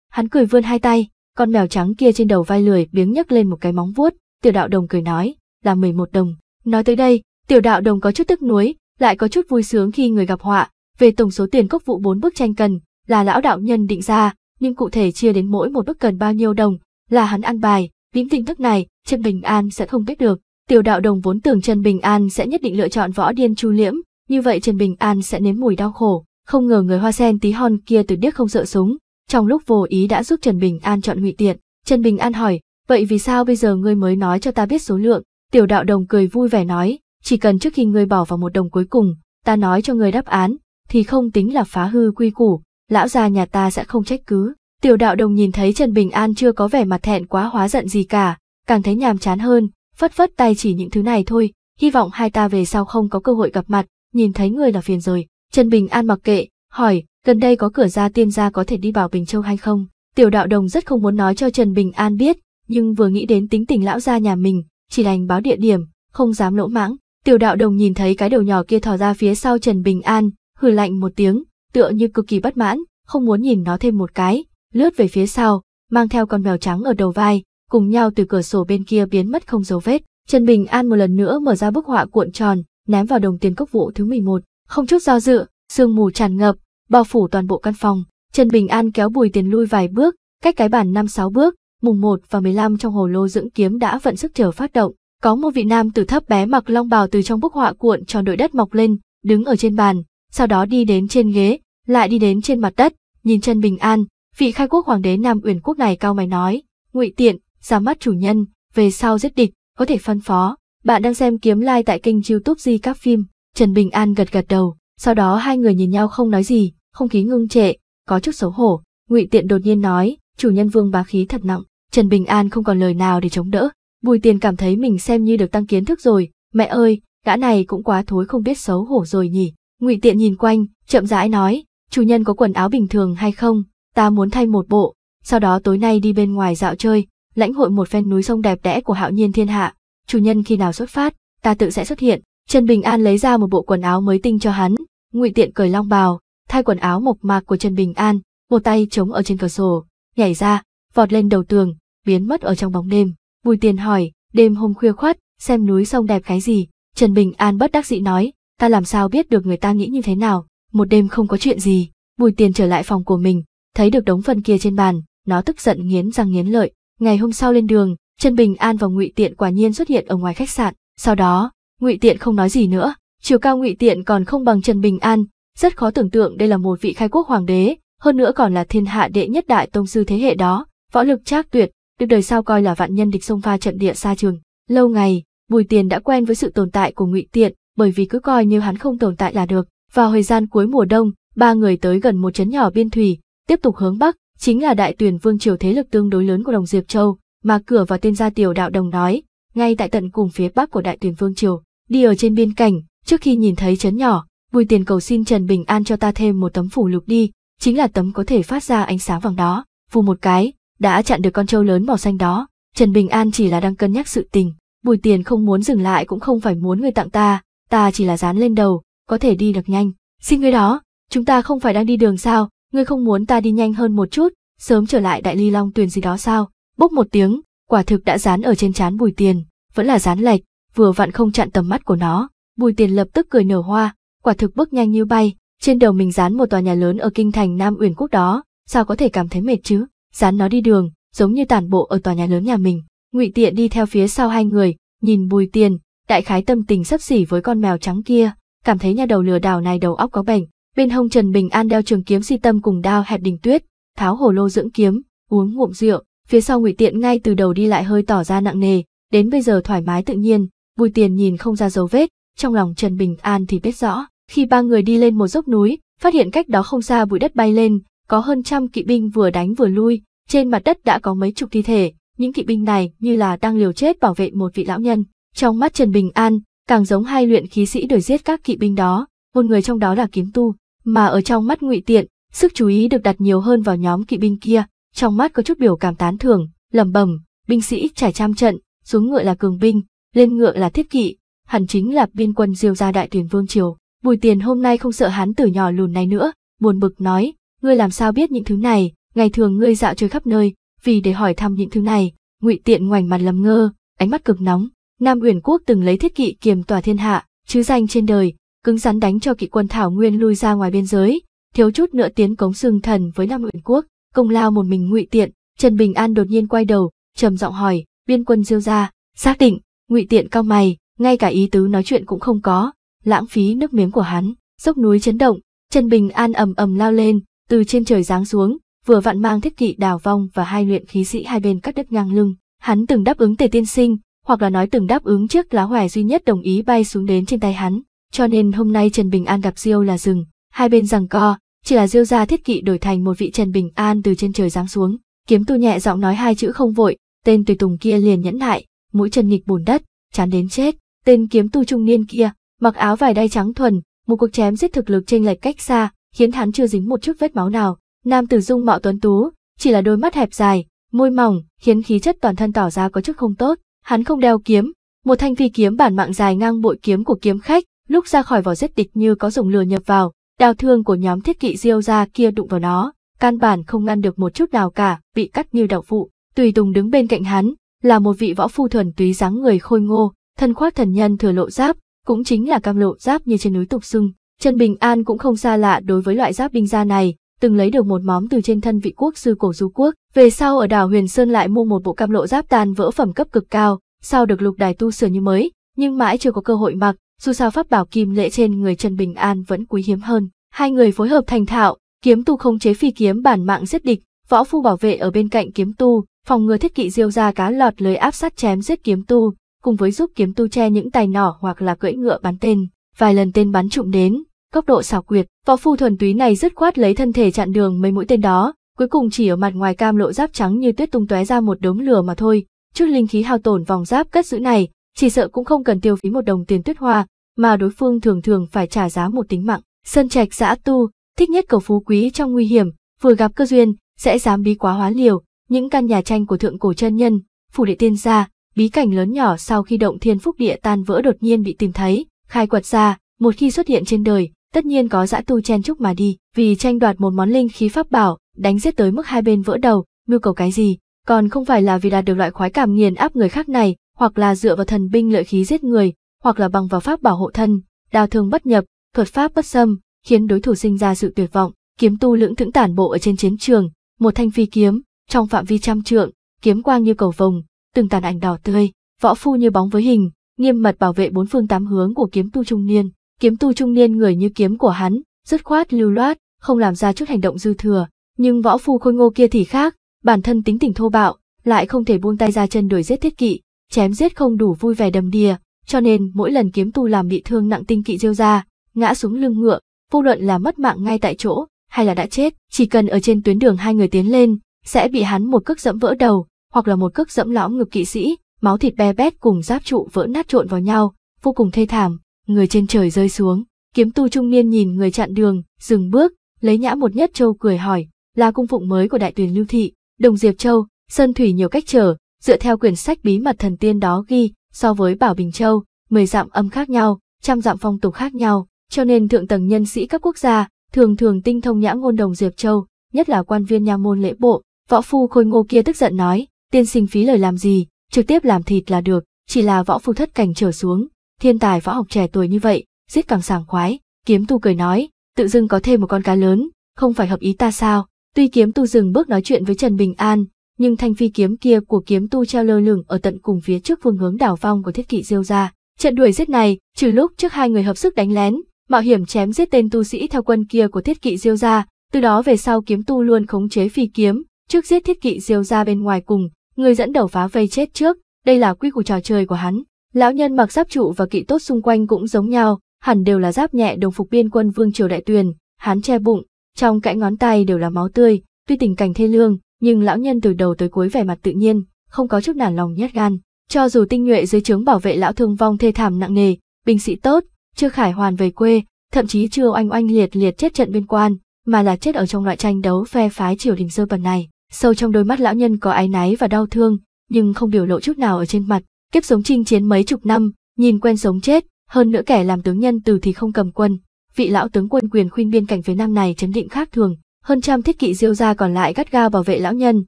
Hắn cười vươn hai tay, con mèo trắng kia trên đầu vai lười biếng nhấc lên một cái móng vuốt, tiểu đạo đồng cười nói, là 11 đồng. Nói tới đây, tiểu đạo đồng có chút tức nuối, lại có chút vui sướng khi người gặp họa, về tổng số tiền cốc vụ bốn bức tranh cần, là lão đạo nhân định ra, nhưng cụ thể chia đến mỗi một bước cần bao nhiêu đồng, là hắn ăn bài, những tình thức này, Trần Bình An sẽ không biết được. Tiểu đạo đồng vốn tưởng Trần Bình An sẽ nhất định lựa chọn võ điên chu liễm, như vậy Trần Bình An sẽ nếm mùi đau khổ, không ngờ người hoa sen tí hon kia từ điếc không sợ súng, trong lúc vô ý đã giúp Trần Bình An chọn ngụy tiện. Trần Bình An hỏi, vậy vì sao bây giờ ngươi mới nói cho ta biết số lượng? Tiểu đạo đồng cười vui vẻ nói, chỉ cần trước khi ngươi bỏ vào một đồng cuối cùng, ta nói cho ngươi đáp án, thì không tính là phá hư quy củ, lão già nhà ta sẽ không trách cứ. Tiểu đạo đồng nhìn thấy Trần Bình An chưa có vẻ mặt thẹn quá hóa giận gì cả, càng thấy nhàm chán hơn, phất phất tay chỉ những thứ này thôi, hy vọng hai ta về sau không có cơ hội gặp mặt, nhìn thấy người là phiền rồi. Trần Bình An mặc kệ, hỏi, gần đây có cửa ra tiên gia có thể đi vào Bình Châu hay không? Tiểu đạo đồng rất không muốn nói cho Trần Bình An biết, nhưng vừa nghĩ đến tính tình lão gia nhà mình, chỉ đành báo địa điểm, không dám lỗ mãng. Tiểu đạo đồng nhìn thấy cái đầu nhỏ kia thò ra phía sau Trần Bình An, hừ lạnh một tiếng, tựa như cực kỳ bất mãn, không muốn nhìn nó thêm một cái, lướt về phía sau, mang theo con mèo trắng ở đầu vai, cùng nhau từ cửa sổ bên kia biến mất không dấu vết. Trần Bình An một lần nữa mở ra bức họa cuộn tròn, ném vào đồng tiền cốc vụ thứ 11, không chút do dự, sương mù tràn ngập, bao phủ toàn bộ căn phòng. Trần Bình An kéo Bùi Tiền lui vài bước, cách cái bàn 5-6 bước, mùng 1 và 15 trong hồ lô dưỡng kiếm đã vận sức chờ phát động. Có một vị nam tử thấp bé mặc long bào từ trong bức họa cuộn tròn đội đất mọc lên, đứng ở trên bàn, sau đó đi đến trên ghế, lại đi đến trên mặt đất, nhìn chân bình an, vị khai quốc hoàng đế Nam Uyển quốc này cao mày nói, ngụy tiện, ra mắt chủ nhân, về sau giết địch, có thể phân phó. Bạn đang xem kiếm like tại kênh youtube Di các phim, Trần Bình An gật gật đầu, sau đó hai người nhìn nhau không nói gì, không khí ngưng trệ, có chút xấu hổ, ngụy tiện đột nhiên nói, chủ nhân vương bá khí thật nặng, Trần Bình An không còn lời nào để chống đỡ, Bùi Tiền cảm thấy mình xem như được tăng kiến thức rồi, mẹ ơi, gã này cũng quá thối không biết xấu hổ rồi nhỉ. Ngụy Tiện nhìn quanh, chậm rãi nói, chủ nhân có quần áo bình thường hay không, ta muốn thay một bộ, sau đó tối nay đi bên ngoài dạo chơi, lãnh hội một phen núi sông đẹp đẽ của hạo nhiên thiên hạ, chủ nhân khi nào xuất phát, ta tự sẽ xuất hiện. Trần Bình An lấy ra một bộ quần áo mới tinh cho hắn, ngụy tiện cởi long bào, thay quần áo mộc mạc của Trần Bình An, một tay chống ở trên cửa sổ, nhảy ra, vọt lên đầu tường, biến mất ở trong bóng đêm. Bùi tiền hỏi, đêm hôm khuya khoát, xem núi sông đẹp cái gì? Trần Bình An bất đắc dĩ nói, ta làm sao biết được người ta nghĩ như thế nào? Một đêm không có chuyện gì, Bùi Tiền trở lại phòng của mình, thấy được đống phần kia trên bàn, nó tức giận nghiến răng nghiến lợi. Ngày hôm sau lên đường, Trần Bình An và Ngụy Tiện quả nhiên xuất hiện ở ngoài khách sạn. Sau đó, Ngụy Tiện không nói gì nữa, chiều cao Ngụy Tiện còn không bằng Trần Bình An, rất khó tưởng tượng đây là một vị khai quốc hoàng đế, hơn nữa còn là thiên hạ đệ nhất đại tông sư thế hệ đó, võ lực trác tuyệt, được đời sau coi là vạn nhân địch xông pha trận địa xa trường. Lâu ngày, Bùi Tiền đã quen với sự tồn tại của Ngụy Tiện, bởi vì cứ coi như hắn không tồn tại là được. Vào thời gian cuối mùa đông, ba người tới gần một trấn nhỏ biên thủy, tiếp tục hướng bắc, chính là đại tuyển vương triều thế lực tương đối lớn của đồng Diệp Châu, mà cửa vào tên gia tiểu đạo đồng nói, ngay tại tận cùng phía bắc của đại tuyển vương triều, đi ở trên biên cảnh, trước khi nhìn thấy trấn nhỏ, Bùi Tiền cầu xin Trần Bình An cho ta thêm một tấm phủ lục đi, chính là tấm có thể phát ra ánh sáng vàng đó, phù một cái, đã chặn được con trâu lớn màu xanh đó, Trần Bình An chỉ là đang cân nhắc sự tình, Bùi Tiền không muốn dừng lại cũng không phải muốn người tặng ta, ta chỉ là dán lên đầu, có thể đi được nhanh. Xin ngươi đó, chúng ta không phải đang đi đường sao, ngươi không muốn ta đi nhanh hơn một chút, sớm trở lại đại ly long tuyền gì đó sao? Bốc một tiếng, quả thực đã dán ở trên trán Bùi Tiền, vẫn là dán lệch, vừa vặn không chặn tầm mắt của nó. Bùi Tiền lập tức cười nở hoa, quả thực bước nhanh như bay, trên đầu mình dán một tòa nhà lớn ở kinh thành Nam Uyển Quốc đó, sao có thể cảm thấy mệt chứ? Dán nó đi đường, giống như tản bộ ở tòa nhà lớn nhà mình. Ngụy Tiện đi theo phía sau hai người, nhìn Bùi Tiền, đại khái tâm tình sấp xỉ với con mèo trắng kia, cảm thấy nhà đầu lừa đảo này đầu óc có bệnh. Bên hông Trần Bình An đeo trường kiếm si tâm cùng đao hẹp đình tuyết, tháo hồ lô dưỡng kiếm, uống ngụm rượu, phía sau Ngụy Tiện ngay từ đầu đi lại hơi tỏ ra nặng nề, đến bây giờ thoải mái tự nhiên, Bùi Tiền nhìn không ra dấu vết, trong lòng Trần Bình An thì biết rõ, khi ba người đi lên một dốc núi, phát hiện cách đó không xa bụi đất bay lên, có hơn trăm kỵ binh vừa đánh vừa lui, trên mặt đất đã có mấy chục thi thể, những kỵ binh này như là đang liều chết bảo vệ một vị lão nhân. Trong mắt Trần Bình An, càng giống hai luyện khí sĩ đuổi giết các kỵ binh đó, một người trong đó là kiếm tu, mà ở trong mắt Ngụy Tiện, sức chú ý được đặt nhiều hơn vào nhóm kỵ binh kia, trong mắt có chút biểu cảm tán thưởng, lẩm bẩm, binh sĩ trải trăm trận, xuống ngựa là cường binh, lên ngựa là thiết kỵ, hẳn chính là biên quân Diêu gia đại tuyển vương triều. Bùi Tiền hôm nay không sợ hắn tử nhỏ lùn này nữa, buồn bực nói, ngươi làm sao biết những thứ này, ngày thường ngươi dạo chơi khắp nơi, vì để hỏi thăm những thứ này, Ngụy Tiện ngoảnh mặt lầm ngơ, ánh mắt cực nóng, Nam Uyển Quốc từng lấy thiết kỵ kiềm tòa thiên hạ, chứ danh trên đời, cứng rắn đánh cho kỵ quân Thảo Nguyên lui ra ngoài biên giới, thiếu chút nữa tiến cống xương thần với Nam Uyển Quốc, công lao một mình ngụy tiện, Trần Bình An đột nhiên quay đầu, trầm giọng hỏi, biên quân diêu gia, xác định, ngụy tiện cao mày, ngay cả ý tứ nói chuyện cũng không có, lãng phí nước miếng của hắn, dốc núi chấn động, Trần Bình An ầm ầm lao lên, từ trên trời giáng xuống, vừa vặn mang thiết kỵ đào vong và hai luyện khí sĩ hai bên cắt đất ngang lưng, hắn từng đáp ứng tề tiên sinh, hoặc là nói từng đáp ứng trước lá hòe duy nhất đồng ý bay xuống đến trên tay hắn. Cho nên hôm nay Trần Bình An gặp Diêu là rừng, hai bên rằng co, chỉ là Diêu gia thiết kỵ đổi thành một vị Trần Bình An từ trên trời giáng xuống. Kiếm tu nhẹ giọng nói hai chữ không vội, tên tùy tùng kia liền nhẫn nại, mũi chân nghịch bùn đất, chán đến chết. Tên kiếm tu trung niên kia, mặc áo vải đai trắng thuần, một cuộc chém giết thực lực chênh lệch cách xa, khiến hắn chưa dính một chút vết máu nào. Nam tử dung mạo tuấn tú, chỉ là đôi mắt hẹp dài, môi mỏng, khiến khí chất toàn thân tỏ ra có chút không tốt, Hắn không đeo kiếm, một thanh phi kiếm bản mạng dài ngang bội kiếm của kiếm khách, lúc ra khỏi vỏ giết địch như có dùng lừa nhập vào, đào thương của nhóm thiết kỵ diêu ra kia đụng vào nó, căn bản không ngăn được một chút nào cả, bị cắt như đậu phụ. Tùy Tùng đứng bên cạnh hắn, là một vị võ phu thuần túy dáng người khôi ngô, thân khoác thần nhân thừa lộ giáp, cũng chính là cam lộ giáp như trên núi Tục Sưng. Trần Bình An cũng không xa lạ đối với loại giáp binh gia này, từng lấy được một móm từ trên thân vị quốc sư cổ du quốc, về sau ở đảo Huyền Sơn lại mua một bộ cam lộ giáp tan vỡ phẩm cấp cực cao, sau được lục đài tu sửa như mới, nhưng mãi chưa có cơ hội mặc, dù sao pháp bảo kim lệ trên người Trần Bình An vẫn quý hiếm hơn. Hai người phối hợp thành thạo, kiếm tu không chế phi kiếm bản mạng giết địch, võ phu bảo vệ ở bên cạnh kiếm tu, phòng ngừa thiết kỵ diêu ra cá lọt lưới áp sát chém giết kiếm tu, cùng với giúp kiếm tu che những tài nỏ hoặc là cưỡi ngựa bắn tên. Vài lần tên bắn trụng đến, tốc độ xảo quyệt. Võ phu thuần túy này dứt khoát lấy thân thể chặn đường mấy mũi tên đó, cuối cùng chỉ ở mặt ngoài cam lộ giáp trắng như tuyết tung tóe ra một đống lửa mà thôi. Chút linh khí hao tổn vòng giáp cất giữ này, chỉ sợ cũng không cần tiêu phí một đồng tiền tuyết hoa, mà đối phương thường thường phải trả giá một tính mạng. sân trạch giã tu, thích nhất cầu phú quý trong nguy hiểm, vừa gặp cơ duyên, sẽ dám bí quá hóa liều, những căn nhà tranh của thượng cổ chân nhân, phủ địa tiên gia, bí cảnh lớn nhỏ sau khi động thiên phúc địa tan vỡ đột nhiên bị tìm thấy, khai quật ra, một khi xuất hiện trên đời, tất nhiên có dã tu chen chúc mà đi, vì tranh đoạt một món linh khí pháp bảo, đánh giết tới mức hai bên vỡ đầu, mưu cầu cái gì, còn không phải là vì đạt được loại khoái cảm nghiền áp người khác này, hoặc là dựa vào thần binh lợi khí giết người, hoặc là bằng vào pháp bảo hộ thân, đào thương bất nhập, thuật pháp bất xâm, khiến đối thủ sinh ra sự tuyệt vọng, kiếm tu lưỡng thững tản bộ ở trên chiến trường, một thanh phi kiếm, trong phạm vi trăm trượng, kiếm quang như cầu vồng, từng tàn ảnh đỏ tươi, võ phu như bóng với hình, nghiêm mật bảo vệ bốn phương tám hướng của kiếm tu trung niên kiếm tu trung niên người như kiếm của hắn, dứt khoát lưu loát, không làm ra chút hành động dư thừa, nhưng võ phu khôi ngô kia thì khác, bản thân tính tình thô bạo, lại không thể buông tay ra chân đuổi giết thiết kỵ, chém giết không đủ vui vẻ đầm đìa, cho nên mỗi lần kiếm tu làm bị thương nặng tinh kỵ rêu ra, ngã xuống lưng ngựa, vô luận là mất mạng ngay tại chỗ, hay là đã chết, chỉ cần ở trên tuyến đường hai người tiến lên, sẽ bị hắn một cước dẫm vỡ đầu, hoặc là một cước dẫm lõm ngực kỵ sĩ, máu thịt be bét cùng giáp trụ vỡ nát trộn vào nhau, vô cùng thê thảm người trên trời rơi xuống, kiếm tu trung niên nhìn người chặn đường, dừng bước, lấy nhã một nhất châu cười hỏi, là cung phụng mới của đại tuyển lưu thị, đồng diệp châu, sơn thủy nhiều cách trở, dựa theo quyển sách bí mật thần tiên đó ghi, so với bảo bình châu, mười dặm âm khác nhau, trăm dặm phong tục khác nhau, cho nên thượng tầng nhân sĩ các quốc gia thường thường tinh thông nhã ngôn đồng diệp châu, nhất là quan viên nha môn lễ bộ, võ phu khôi ngô kia tức giận nói, tiên sinh phí lời làm gì, trực tiếp làm thịt là được, chỉ là võ phu thất cảnh trở xuống, thiên tài võ học trẻ tuổi như vậy, giết càng sảng khoái, kiếm tu cười nói, tự dưng có thêm một con cá lớn, không phải hợp ý ta sao, tuy kiếm tu dừng bước nói chuyện với Trần Bình An, nhưng thanh phi kiếm kia của kiếm tu treo lơ lửng ở tận cùng phía trước phương hướng đảo vong của thiết kỵ diêu ra. Trận đuổi giết này, trừ lúc trước hai người hợp sức đánh lén, mạo hiểm chém giết tên tu sĩ theo quân kia của thiết kỵ diêu ra, từ đó về sau kiếm tu luôn khống chế phi kiếm, trước giết thiết kỵ diêu ra bên ngoài cùng, người dẫn đầu phá vây chết trước, đây là quy củ trò chơi của hắn. Lão nhân mặc giáp trụ và kỵ tốt xung quanh cũng giống nhau, hẳn đều là giáp nhẹ đồng phục biên quân Vương Triều Đại Tuyền, hắn che bụng, trong cãi ngón tay đều là máu tươi, tuy tình cảnh thê lương, nhưng lão nhân từ đầu tới cuối vẻ mặt tự nhiên, không có chút nản lòng nhát gan. Cho dù tinh nhuệ dưới trướng bảo vệ lão thương vong thê thảm nặng nề, binh sĩ tốt, chưa khải hoàn về quê, thậm chí chưa oanh oanh liệt liệt chết trận biên quan, mà là chết ở trong loại tranh đấu phe phái triều đình sơ bẩn này. Sâu trong đôi mắt lão nhân có ái náy và đau thương, nhưng không biểu lộ chút nào ở trên mặt, kiếp sống chinh chiến mấy chục năm, nhìn quen sống chết, hơn nữa kẻ làm tướng nhân từ thì không cầm quân. Vị lão tướng quân quyền khuyên biên cảnh phía nam này chấn định khác thường, hơn trăm thiết kỵ diêu gia còn lại gắt gao bảo vệ lão nhân,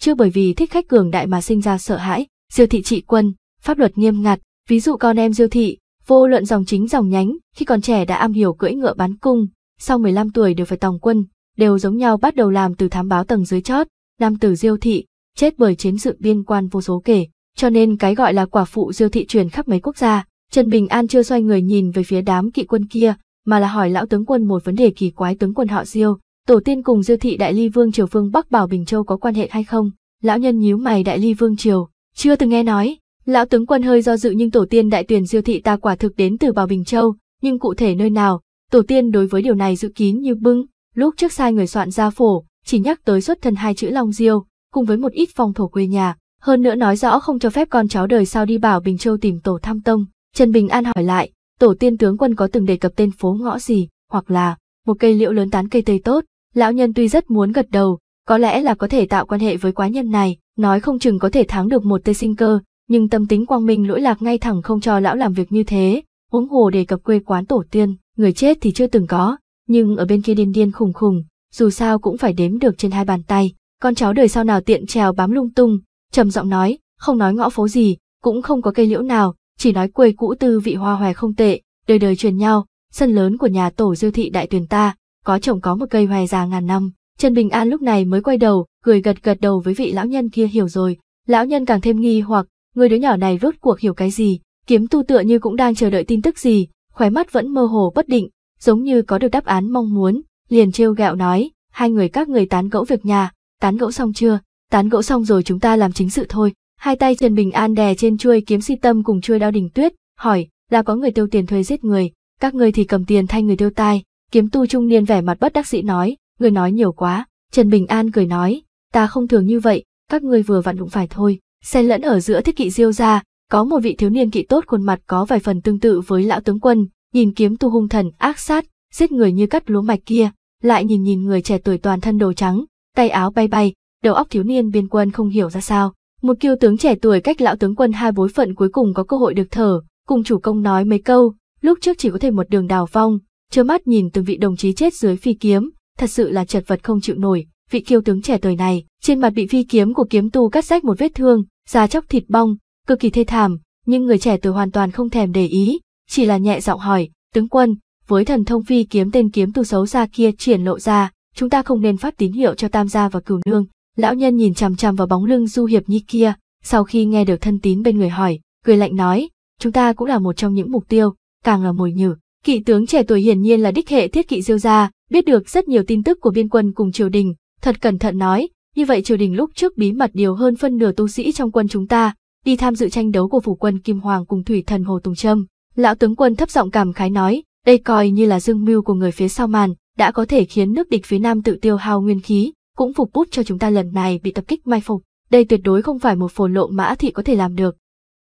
chưa bởi vì thích khách cường đại mà sinh ra sợ hãi. Diêu thị trị quân, pháp luật nghiêm ngặt, ví dụ con em Diêu thị, vô luận dòng chính dòng nhánh, khi còn trẻ đã am hiểu cưỡi ngựa bắn cung, sau 15 tuổi đều phải tòng quân, đều giống nhau bắt đầu làm từ thám báo tầng dưới chót, nam tử Diêu thị, chết bởi chiến sự biên quan vô số kể, cho nên cái gọi là quả phụ diêu thị truyền khắp mấy quốc gia. Trần Bình An chưa xoay người nhìn về phía đám kỵ quân kia, mà là hỏi lão tướng quân một vấn đề kỳ quái tướng quân họ Diêu, tổ tiên cùng Diêu thị Đại Ly Vương triều phương Bắc Bảo Bình Châu có quan hệ hay không? Lão nhân nhíu mày Đại Ly Vương triều, chưa từng nghe nói. Lão tướng quân hơi do dự nhưng tổ tiên đại tuyển Diêu thị ta quả thực đến từ Bảo Bình Châu, nhưng cụ thể nơi nào, tổ tiên đối với điều này dự kín như bưng, lúc trước sai người soạn gia phổ, chỉ nhắc tới xuất thân hai chữ Long Diêu, cùng với một ít phong thổ quê nhà, hơn nữa nói rõ không cho phép con cháu đời sau đi bảo Bình Châu tìm tổ tham tông. Trần Bình An hỏi lại, tổ tiên tướng quân có từng đề cập tên phố ngõ gì, hoặc là một cây liễu lớn tán cây tây tốt. Lão nhân tuy rất muốn gật đầu, có lẽ là có thể tạo quan hệ với quái nhân này, nói không chừng có thể thắng được một tê sinh cơ, nhưng tâm tính quang minh lỗi lạc ngay thẳng không cho lão làm việc như thế, huống hồ đề cập quê quán tổ tiên, người chết thì chưa từng có, nhưng ở bên kia điên điên khùng khùng, dù sao cũng phải đếm được trên hai bàn tay, con cháu đời sau nào tiện trèo bám lung tung, trầm giọng nói, không nói ngõ phố gì, cũng không có cây liễu nào, chỉ nói quê cũ tư vị hoa hoè không tệ, đời đời truyền nhau, sân lớn của nhà tổ diêu thị đại tuyển ta, có chồng có một cây hoè già ngàn năm. Trần Bình An lúc này mới quay đầu, cười gật gật đầu với vị lão nhân kia hiểu rồi, lão nhân càng thêm nghi hoặc, người đứa nhỏ này rốt cuộc hiểu cái gì, kiếm tu tựa như cũng đang chờ đợi tin tức gì, khóe mắt vẫn mơ hồ bất định, giống như có được đáp án mong muốn, liền trêu gẹo nói, hai người các người tán gẫu việc nhà, tán gẫu xong chưa, tán gỗ xong rồi chúng ta làm chính sự thôi. Hai tay Trần Bình An đè trên chuôi kiếm si tâm cùng chuôi đao đình tuyết, hỏi, là có người tiêu tiền thuê giết người, các ngươi thì cầm tiền thay người tiêu tai. Kiếm tu trung niên vẻ mặt bất đắc dĩ nói, người nói nhiều quá. Trần Bình An cười nói, ta không thường như vậy, các ngươi vừa vặn đụng phải thôi. Xen lẫn ở giữa thiết kỵ diêu ra, có một vị thiếu niên kỵ tốt khuôn mặt có vài phần tương tự với lão tướng quân, nhìn kiếm tu hung thần ác sát, giết người như cắt lúa mạch kia, lại nhìn nhìn người trẻ tuổi toàn thân đồ trắng, tay áo bay bay, đầu óc thiếu niên biên quân không hiểu ra sao. Một kiêu tướng trẻ tuổi cách lão tướng quân hai bối phận cuối cùng có cơ hội được thở, cùng chủ công nói mấy câu, lúc trước chỉ có thể một đường đào vong, trơ mắt nhìn từng vị đồng chí chết dưới phi kiếm, thật sự là chật vật không chịu nổi, vị kiêu tướng trẻ tuổi này, trên mặt bị phi kiếm của kiếm tu cắt rách một vết thương, da chóc thịt bong, cực kỳ thê thảm, nhưng người trẻ tuổi hoàn toàn không thèm để ý, chỉ là nhẹ giọng hỏi, tướng quân, với thần thông phi kiếm tên kiếm tu xấu xa kia triển lộ ra, chúng ta không nên phát tín hiệu cho tam gia và cửu nương, Lão nhân nhìn chằm chằm vào bóng lưng Du Hiệp Nhi kia, sau khi nghe được thân tín bên người hỏi, cười lạnh nói, chúng ta cũng là một trong những mục tiêu, càng là mồi nhử. Kỵ tướng trẻ tuổi hiển nhiên là đích hệ thiết kỵ diêu gia, biết được rất nhiều tin tức của biên quân cùng triều đình, thật cẩn thận nói, như vậy triều đình lúc trước bí mật điều hơn phân nửa tu sĩ trong quân chúng ta, đi tham dự tranh đấu của phủ quân Kim Hoàng cùng thủy thần Hồ Tùng Trâm. Lão tướng quân thấp giọng cảm khái nói, đây coi như là dương mưu của người phía sau màn, đã có thể khiến nước địch phía nam tự tiêu hao nguyên khí, cũng phục bút cho chúng ta lần này bị tập kích mai phục. Đây tuyệt đối không phải một phổ lộ mã thị có thể làm được.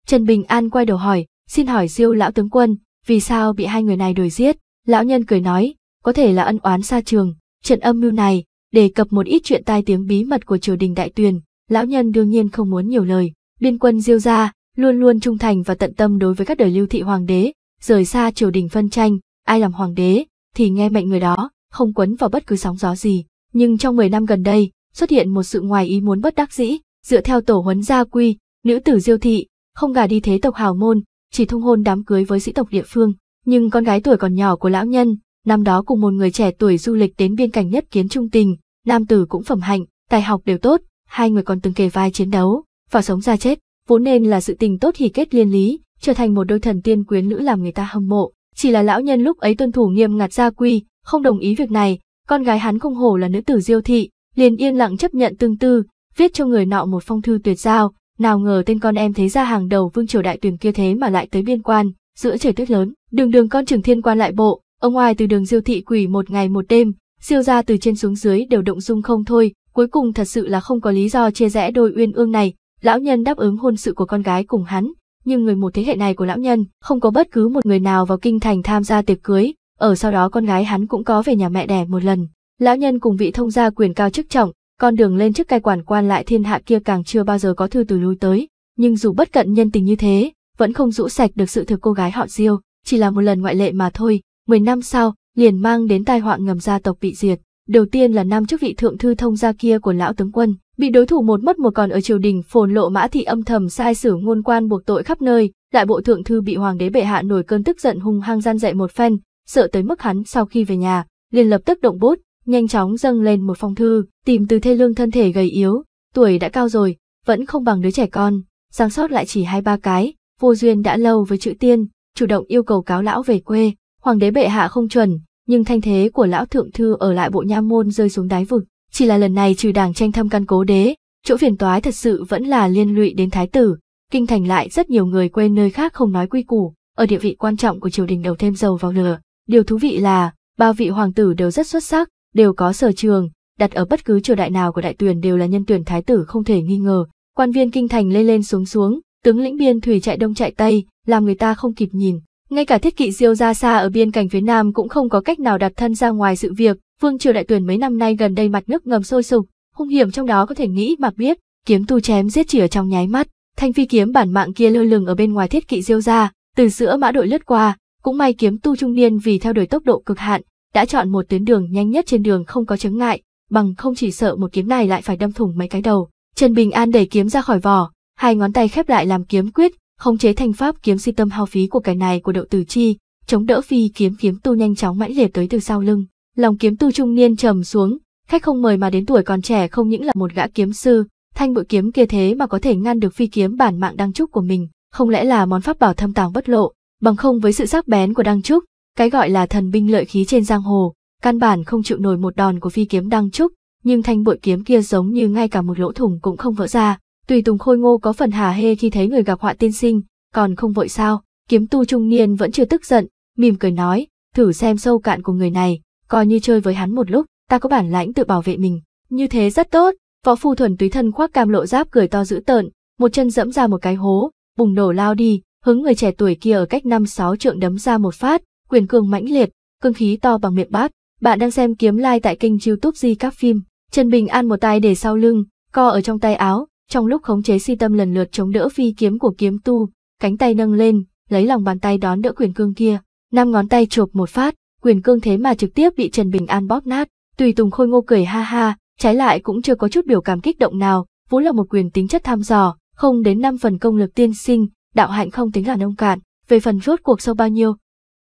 Trần Bình An quay đầu hỏi, xin hỏi diêu lão tướng quân, vì sao bị hai người này đuổi giết? Lão nhân cười nói, có thể là ân oán xa trường, trận âm mưu này, đề cập một ít chuyện tai tiếng bí mật của triều đình đại tuyền, lão nhân đương nhiên không muốn nhiều lời. Biên quân diêu ra, luôn luôn trung thành và tận tâm đối với các đời lưu thị hoàng đế, rời xa triều đình phân tranh, ai làm hoàng đế, thì nghe mệnh người đó, không quấn vào bất cứ sóng gió gì nhưng trong 10 năm gần đây, xuất hiện một sự ngoài ý muốn bất đắc dĩ, dựa theo tổ huấn gia quy, nữ tử diêu thị, không gả đi thế tộc hào môn, chỉ thông hôn đám cưới với sĩ tộc địa phương, nhưng con gái tuổi còn nhỏ của lão nhân, năm đó cùng một người trẻ tuổi du lịch đến biên cảnh nhất kiến trung tình, nam tử cũng phẩm hạnh, tài học đều tốt, hai người còn từng kề vai chiến đấu, và sống ra chết, vốn nên là sự tình tốt hỉ kết liên lý, trở thành một đôi thần tiên quyến nữ làm người ta hâm mộ, chỉ là lão nhân lúc ấy tuân thủ nghiêm ngặt gia quy, không đồng ý việc này, con gái hắn không hổ là nữ tử diêu thị, liền yên lặng chấp nhận tương tư, viết cho người nọ một phong thư tuyệt giao, nào ngờ tên con em thế ra hàng đầu vương triều đại tuyển kia thế mà lại tới biên quan, giữa trời tuyết lớn, đường đường con trường thiên quan lại bộ, ông ngoài từ đường diêu thị quỷ một ngày một đêm, siêu ra từ trên xuống dưới đều động dung không thôi, cuối cùng thật sự là không có lý do chia rẽ đôi uyên ương này, lão nhân đáp ứng hôn sự của con gái cùng hắn, nhưng người một thế hệ này của lão nhân, không có bất cứ một người nào vào kinh thành tham gia tiệc cưới, ở sau đó con gái hắn cũng có về nhà mẹ đẻ một lần. Lão nhân cùng vị thông gia quyền cao chức trọng, con đường lên chức cai quản quan lại thiên hạ kia càng chưa bao giờ có thư từ lui tới, nhưng dù bất cận nhân tình như thế, vẫn không rũ sạch được sự thực cô gái họ Diêu, chỉ là một lần ngoại lệ mà thôi, mười năm sau, liền mang đến tai họa ngầm gia tộc bị diệt. Đầu tiên là năm trước vị thượng thư thông gia kia của lão tướng quân, bị đối thủ một mất một còn ở triều đình phồn lộ mã thị âm thầm sai sử ngôn quan buộc tội khắp nơi, đại bộ thượng thư bị hoàng đế bệ hạ nổi cơn tức giận hung hăng gian dạy một phen, sợ tới mức hắn sau khi về nhà, liền lập tức động bút, nhanh chóng dâng lên một phong thư, tìm từ thê lương thân thể gầy yếu, tuổi đã cao rồi, vẫn không bằng đứa trẻ con, sáng sót lại chỉ hai ba cái, vô duyên đã lâu với chữ tiên, chủ động yêu cầu cáo lão về quê, hoàng đế bệ hạ không chuẩn, nhưng thanh thế của lão thượng thư ở lại bộ nha môn rơi xuống đáy vực, chỉ là lần này trừ đảng tranh thâm căn cố đế, chỗ phiền toái thật sự vẫn là liên lụy đến thái tử, kinh thành lại rất nhiều người quên nơi khác không nói quy củ, ở địa vị quan trọng của triều đình đầu thêm dầu vào lửa, Điều thú vị là, ba vị hoàng tử đều rất xuất sắc, đều có sở trường, đặt ở bất cứ triều đại nào của đại tuyển đều là nhân tuyển thái tử không thể nghi ngờ. Quan viên kinh thành lên lên xuống xuống, tướng lĩnh biên thủy chạy đông chạy tây, làm người ta không kịp nhìn. Ngay cả thiết kỵ diêu ra xa ở biên cảnh phía nam cũng không có cách nào đặt thân ra ngoài sự việc, vương triều đại tuyển mấy năm nay gần đây mặt nước ngầm sôi sục, hung hiểm trong đó có thể nghĩ mà biết, kiếm tu chém giết chỉ ở trong nháy mắt, thanh phi kiếm bản mạng kia lơ lửng ở bên ngoài thiết kỵ diêu ra, từ giữa mã đội lướt qua, cũng may kiếm tu trung niên vì theo đuổi tốc độ cực hạn, đã chọn một tuyến đường nhanh nhất trên đường không có chướng ngại, bằng không chỉ sợ một kiếm này lại phải đâm thủng mấy cái đầu. Trần Bình An đẩy kiếm ra khỏi vỏ, hai ngón tay khép lại làm kiếm quyết, khống chế thành pháp kiếm si tâm hao phí của cái này của đậu tử chi, chống đỡ phi kiếm kiếm tu nhanh chóng mãnh liệt tới từ sau lưng. Lòng kiếm tu trung niên trầm xuống, khách không mời mà đến tuổi còn trẻ không những là một gã kiếm sư, thanh bội kiếm kia thế mà có thể ngăn được phi kiếm bản mạng đang trúc của mình, không lẽ là món pháp bảo thâm tàng bất lộ, bằng không với sự sắc bén của Đăng Trúc, cái gọi là thần binh lợi khí trên giang hồ, căn bản không chịu nổi một đòn của phi kiếm Đăng Trúc, nhưng thanh bội kiếm kia giống như ngay cả một lỗ thủng cũng không vỡ ra. Tùy Tùng Khôi Ngô có phần hà hê khi thấy người gặp họa tiên sinh, còn không vội sao, kiếm tu trung niên vẫn chưa tức giận, mỉm cười nói, thử xem sâu cạn của người này, coi như chơi với hắn một lúc, ta có bản lãnh tự bảo vệ mình. Như thế rất tốt, võ phu thuần túy thân khoác cam lộ giáp cười to dữ tợn, một chân dẫm ra một cái hố, bùng nổ lao đi, hướng người trẻ tuổi kia ở cách năm sáu trượng đấm ra một phát, quyền cường mãnh liệt, cương khí to bằng miệng bát. Bạn đang xem kiếm live tại kênh youtube Di Các Phim. Trần Bình An một tay để sau lưng, co ở trong tay áo, trong lúc khống chế si tâm lần lượt chống đỡ phi kiếm của kiếm tu, cánh tay nâng lên, lấy lòng bàn tay đón đỡ quyền cương kia. Năm ngón tay chộp một phát, quyền cương thế mà trực tiếp bị Trần Bình An bóp nát. Tùy Tùng Khôi Ngô cười ha ha, trái lại cũng chưa có chút biểu cảm kích động nào, vũ là một quyền tính chất tham dò, không đến năm phần công lực tiên sinh, đạo hạnh không tính là nông cạn, về phần rốt cuộc sâu bao nhiêu.